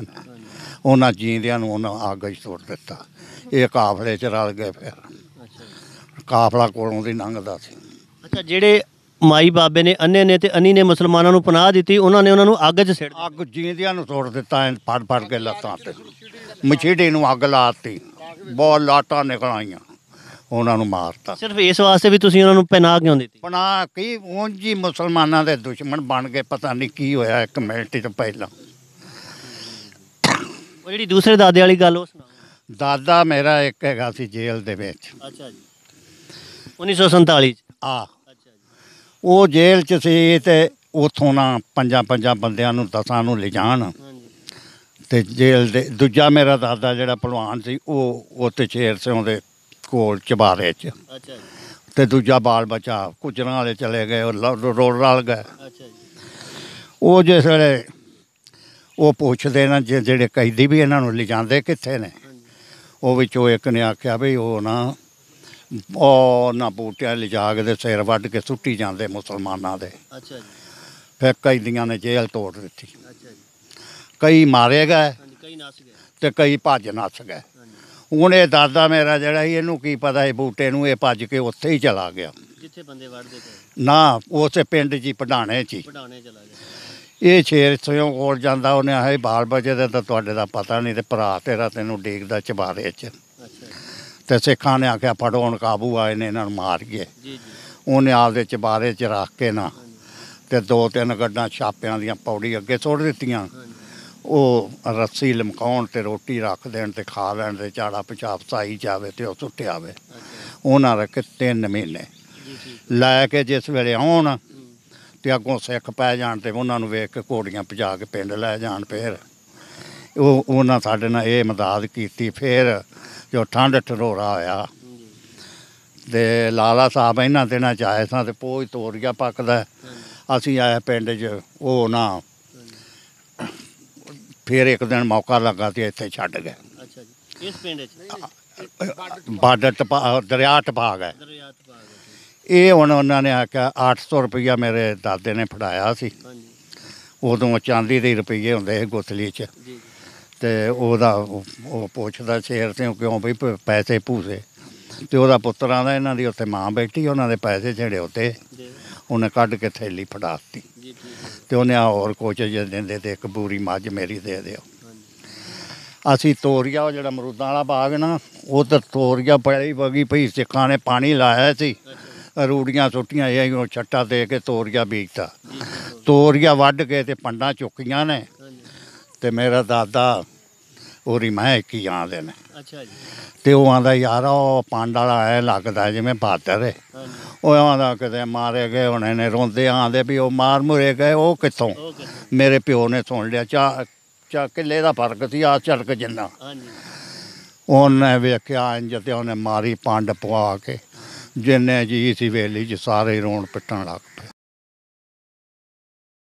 ਉਹਨਾਂ ਜੀਂਦਿਆਂ ਨੂੰ ਉਹਨਾਂ ਅੱਗ 'ਚ ਸੁੱਟ ਦਿੱਤਾ ਇਹ ਕਾਫਲੇ 'ਚ ਰਲ ਗਏ ਫਿਰ ਕਾਫਲਾ ਕੋਲੋਂ ਦੀ ਲੰਘਦਾ ਸੀ ਅੱਛਾ ਜਿਹੜੇ ਮਾਈ ਬਾਬੇ ਨੇ ਅੰਨੇ ਨੇ ਤੇ ਅਨੀ ਨੇ ਮੁਸਲਮਾਨਾਂ ਨੂੰ ਪਨਾਹ ਦਿੱਤੀ ਉਹਨਾਂ ਨੇ ਉਹਨਾਂ ਨੂੰ ਅੱਗ 'ਚ ਸਿੱਟ ਅੱਗ ਜੀਂਦਿਆਂ ਨੂੰ ਤੋੜ ਦਿੱਤਾ ਐ ਫੜ ਫੜ ਕੇ ਲੱਤਾਂ ਤੇ ਮਛੇੜੇ ਨੂੰ ਅੱਗ ਲਾਤੀ ਬਹੁਤ ਲਾਟਾਂ ਨਿਕਲ ਆਈਆਂ ਉਹਨਾਂ ਨੂੰ ਮਾਰਤਾ ਸਿਰਫ ਇਸ ਵਾਸਤੇ ਵੀ ਤੁਸੀਂ ਉਹਨਾਂ ਨੂੰ ਪਨਾਹ ਕਿਉਂ ਦਿੱਤੀ ਪਨਾਹ ਕੀ ਉਹ ਜੀ ਮੁਸਲਮਾਨਾਂ ਦੇ ਦੁਸ਼ਮਣ ਬਣ ਗਏ ਪਤਾ ਨਹੀਂ ਕੀ ਹੋਇਆ ਇੱਕ ਮਿੰਟ ਤੋਂ ਪਹਿਲਾਂ ਉਹ ਜਿਹੜੀ ਦੂਸਰੇ ਦਾਦੇ ਵਾਲੀ ਗੱਲ ਉਹ ਸੁਣਾਓ ਦਾਦਾ ਮੇਰਾ ਇੱਕ ਹੈਗਾ ਸੀ ਜੇਲ੍ਹ ਦੇ ਵਿੱਚ ਅੱਛਾ ਜੀ 1947 ਆ ਉਹ ਜੇਲ੍ਹ 'ਚ ਸੀ ਤੇ ਉਥੋਂ ਨਾ ਪੰਜਾਂ ਪੰਜਾਂ ਬੰਦਿਆਂ ਨੂੰ ਦਸਾਂ ਨੂੰ ਲਿਜਾਣ ਤੇ ਜੇਲ੍ਹ ਦੇ ਦੂਜਾ ਮੇਰਾ ਦਾਦਾ ਜਿਹੜਾ ਪਹਿਲਵਾਨ ਸੀ ਉਹ ਉੱਥੇ ਛੇਰ ਸਿਉਂ ਦੇ ਕੋਲ ਚਬਾਰੇ 'ਚ ਅੱਛਾ ਜੀ ਤੇ ਦੂਜਾ ਬਾਲ ਬਚਾ ਕੁਜਰਾਂ ਵਾਲੇ ਚਲੇ ਗਏ ਉਹ ਰੋੜ ਰਲ ਗਏ ਅੱਛਾ ਜੀ ਉਹ ਜਿਸ ਵੇਲੇ ਉਹ ਪੁੱਛਦੇ ਨਾ ਜਿਹੜੇ ਕੈਦੀ ਵੀ ਇਹਨਾਂ ਨੂੰ ਲਿਜਾਂਦੇ ਕਿੱਥੇ ਨੇ ਉਹ ਵਿੱਚੋਂ ਇੱਕ ਨੇ ਆਖਿਆ ਵੀ ਉਹ ਨਾ ਉਹਨਾਂ ਬੂਟਿਆਂ ਲਿਜਾ ਕੇ ਦੇ ਸਿਰ ਵੱਢ ਕੇ ਸੁੱਟੀ ਜਾਂਦੇ ਮੁਸਲਮਾਨਾਂ ਦੇ ਅੱਛਾ ਜੀ ਫਿਰ ਕਈ ਦੀਆਂ ਨੇ ਜੇਲ੍ਹ ਤੋੜ ਦਿੱਤੀ ਅੱਛਾ ਜੀ ਕਈ ਮਾਰੇ ਗਏ ਕਈ ਨਸ ਗਏ ਤੇ ਕਈ ਭੱਜ ਨਸ ਗਏ ਉਹਨੇ ਦਾਦਾ ਮੇਰਾ ਜਿਹੜਾ ਹੀ ਇਹਨੂੰ ਕੀ ਪਤਾ ਇਹ ਬੂਟੇ ਨੂੰ ਇਹ ਭੱਜ ਕੇ ਉੱਥੇ ਹੀ ਚਲਾ ਗਿਆ ਜਿੱਥੇ ਬੰਦੇ ਵੜਦੇ ਤੇ ਨਾ ਉਸੇ ਪਿੰਡ ਜੀ ਹੀ ਪਢਾਣੇ 'ਚ ਚਲਾ ਗਿਆ ਇਹ ਛੇਰ ਸਿਓ ਕੋਲ ਜਾਂਦਾ ਉਹਨੇ ਆਹੇ ਬਾਲ ਬਚੇ ਤੇ ਤਾਂ ਤੁਹਾਡੇ ਦਾ ਪਤਾ ਨਹੀਂ ਤੇ ਭਰਾ ਤੇਰਾ ਤੈਨੂੰ ਡੇਗਦਾ ਚਬਾਰੇ 'ਚ ਤੇ ਸਿੱਖਾਂ ਨੇ ਆਖਿਆ ਫੜੋਣ ਕਾਬੂ ਆਏ ਨੇ ਇਹਨਾਂ ਨੂੰ ਮਾਰ ਗਏ ਉਹਨੇ ਆਪਦੇ ਚਬਾਰੇ 'ਚ ਰੱਖ ਕੇ ਨਾ ਤੇ ਦੋ ਤਿੰਨ ਗੱਡਾਂ ਛਾਪਿਆਂ ਦੀਆਂ ਪੌੜੀ ਅੱਗੇ ਸੁੱਟ ਦਿੱਤੀਆਂ ਉਹ ਰੱਸੀ ਲਮਕਾਉਣ ਤੇ ਰੋਟੀ ਰੱਖ ਦੇਣ ਤੇ ਖਾ ਲੈਣ ਤੇ ਝਾੜਾ ਪਿਸ਼ਾਬ ਸਾਈ ਜਾਵੇ ਤੇ ਉਹ ਸੁੱਟਿਆ ਆਵੇ ਉਹਨਾਂ ਰੱਖੇ ਤਿੰਨ ਮਹੀਨੇ ਲੈ ਕੇ ਜਿਸ ਵੇਲੇ ਆਉਣ ਤੇ ਅੱਗੋਂ ਸਿੱਖ ਪੈ ਜਾਣ ਤੇ ਉਹਨਾਂ ਨੂੰ ਵੇਖ ਕੇ ਕੋੜੀਆਂ ਪਜਾ ਕੇ ਪਿੰਡ ਲੈ ਜਾਣ ਫੇਰ ਉਹ ਉਹਨਾਂ ਸਾਡੇ ਨਾਲ ਇਹ ਮਦਦ ਕੀਤੀ ਫੇਰ ਜੋ ਠੰਡ ਠਰੋਰਾ ਹੋਇਆ ਤੇ ਲਾਲਾ ਸਾਹਿਬ ਇਹਨਾਂ ਦਿਨਾਂ ਚ ਆਏ ਸਾਂ ਤੇ ਪੋਜ ਗਿਆ ਪੱਕਦਾ ਅਸੀਂ ਆਏ ਪਿੰਡ 'ਚ ਉਹ ਨਾ ਫਿਰ ਇੱਕ ਦਿਨ ਮੌਕਾ ਲੱਗਾ ਤੇ ਇੱਥੇ ਛੱਡ ਗਏ ਅੱਛਾ ਜੀ ਇਸ ਪਿੰਡ 'ਚ ਬਾਰਡਰ ਟਪਾ ਦਰਿਆ ਟਪਾ ਗਏ ਦਰਿਆ ਟਪਾ ਇਹ ਹੁਣ ਉਹਨਾਂ ਨੇ ਆਖਿਆ 800 ਰੁਪਇਆ ਮੇਰੇ ਦਾਦੇ ਨੇ ਫੜਾਇਆ ਸੀ ਹਾਂਜੀ ਉਦੋਂ ਚਾਂਦੀ ਦੇ ਰੁਪਏ ਹੁੰਦੇ ਸੀ ਗੁੱਥਲੀ 'ਚ ਜੀ ਤੇ ਉਹਦਾ ਉਹ ਪੁੱਛਦਾ ਸ਼ੇਰ ਤੇ ਕਿਉਂ ਬਈ ਪੈਸੇ ਭੂਸੇ ਤੇ ਉਹਦਾ ਪੁੱਤਰ ਆਂਦਾ ਇਹਨਾਂ ਦੀ ਉੱਥੇ ਮਾਂ ਬੈਠੀ ਉਹਨਾਂ ਦੇ ਪੈਸੇ ਛੇੜੇ ਉੱਤੇ ਉਹਨੇ ਕੱਢ ਕੇ ਥੈਲੀ ਫੜਾਤੀ ਤੇ ਉਹਨੇ ਆ ਹੋਰ ਕੋਚੇ ਜੇ ਦਿੰਦੇ ਤੇ ਇੱਕ ਬੂਰੀ ਮੱਝ ਮੇਰੀ ਦੇ ਦਿਓ ਅਸੀਂ ਤੋਰੀਆ ਉਹ ਜਿਹੜਾ ਮਰੂਦਾਂ ਵਾਲਾ ਬਾਗ ਨਾ ਉਹ ਤਾਂ ਤੋਰੀਆ ਪੜੀ ਬਗੀ ਪਈ ਸਿੱਖਾਂ ਨੇ ਪਾਣੀ ਲਾਇਆ ਸੀ ਰੂੜੀਆਂ ਸੁੱਟੀਆਂ ਇਹ ਛੱਟਾ ਦੇ ਕੇ ਤੋਰੀਆ ਬੀਜਤਾ ਤੋਰੀਆ ਵੱਢ ਕੇ ਤੇ ਪੰਡਾਂ ਚੁੱਕੀਆਂ ਨੇ ਤੇ ਮੇਰਾ ਦਾਦਾ ਉਰੀ ਮੈਂ ਇੱਕ ਹੀ ਆਂਦੇ ਨੇ ਅੱਛਾ ਜੀ ਤੇ ਉਹ ਆਂਦਾ ਯਾਰ ਉਹ ਪੰਡ ਵਾਲਾ ਐ ਲੱਗਦਾ ਜਿਵੇਂ ਬਾਦਰ ਹੈ ਉਹ ਆਂਦਾ ਕਿਤੇ ਮਾਰੇ ਗਏ ਹੁਣੇ ਨੇ ਰੋਂਦੇ ਆਂਦੇ ਵੀ ਉਹ ਮਾਰ ਮੁਰੇ ਗਏ ਉਹ ਕਿੱਥੋਂ ਮੇਰੇ ਪਿਓ ਨੇ ਸੁਣ ਲਿਆ ਚਾ ਚਾ ਕਿੱਲੇ ਦਾ ਫਰਕ ਸੀ ਆ ਝੜਕ ਜਿੰਨਾ ਉਹਨੇ ਵੇਖਿਆ ਇੰਜ ਤੇ ਉਹਨੇ ਮਾਰੀ ਪੰਡ ਪਵਾ ਕੇ ਜਿੰਨੇ ਜੀ ਸੀ ਵੇਲੀ ਚ ਸਾਰੇ ਰੋਣ ਪਿੱਟਣ ਲੱਗ ਪਏ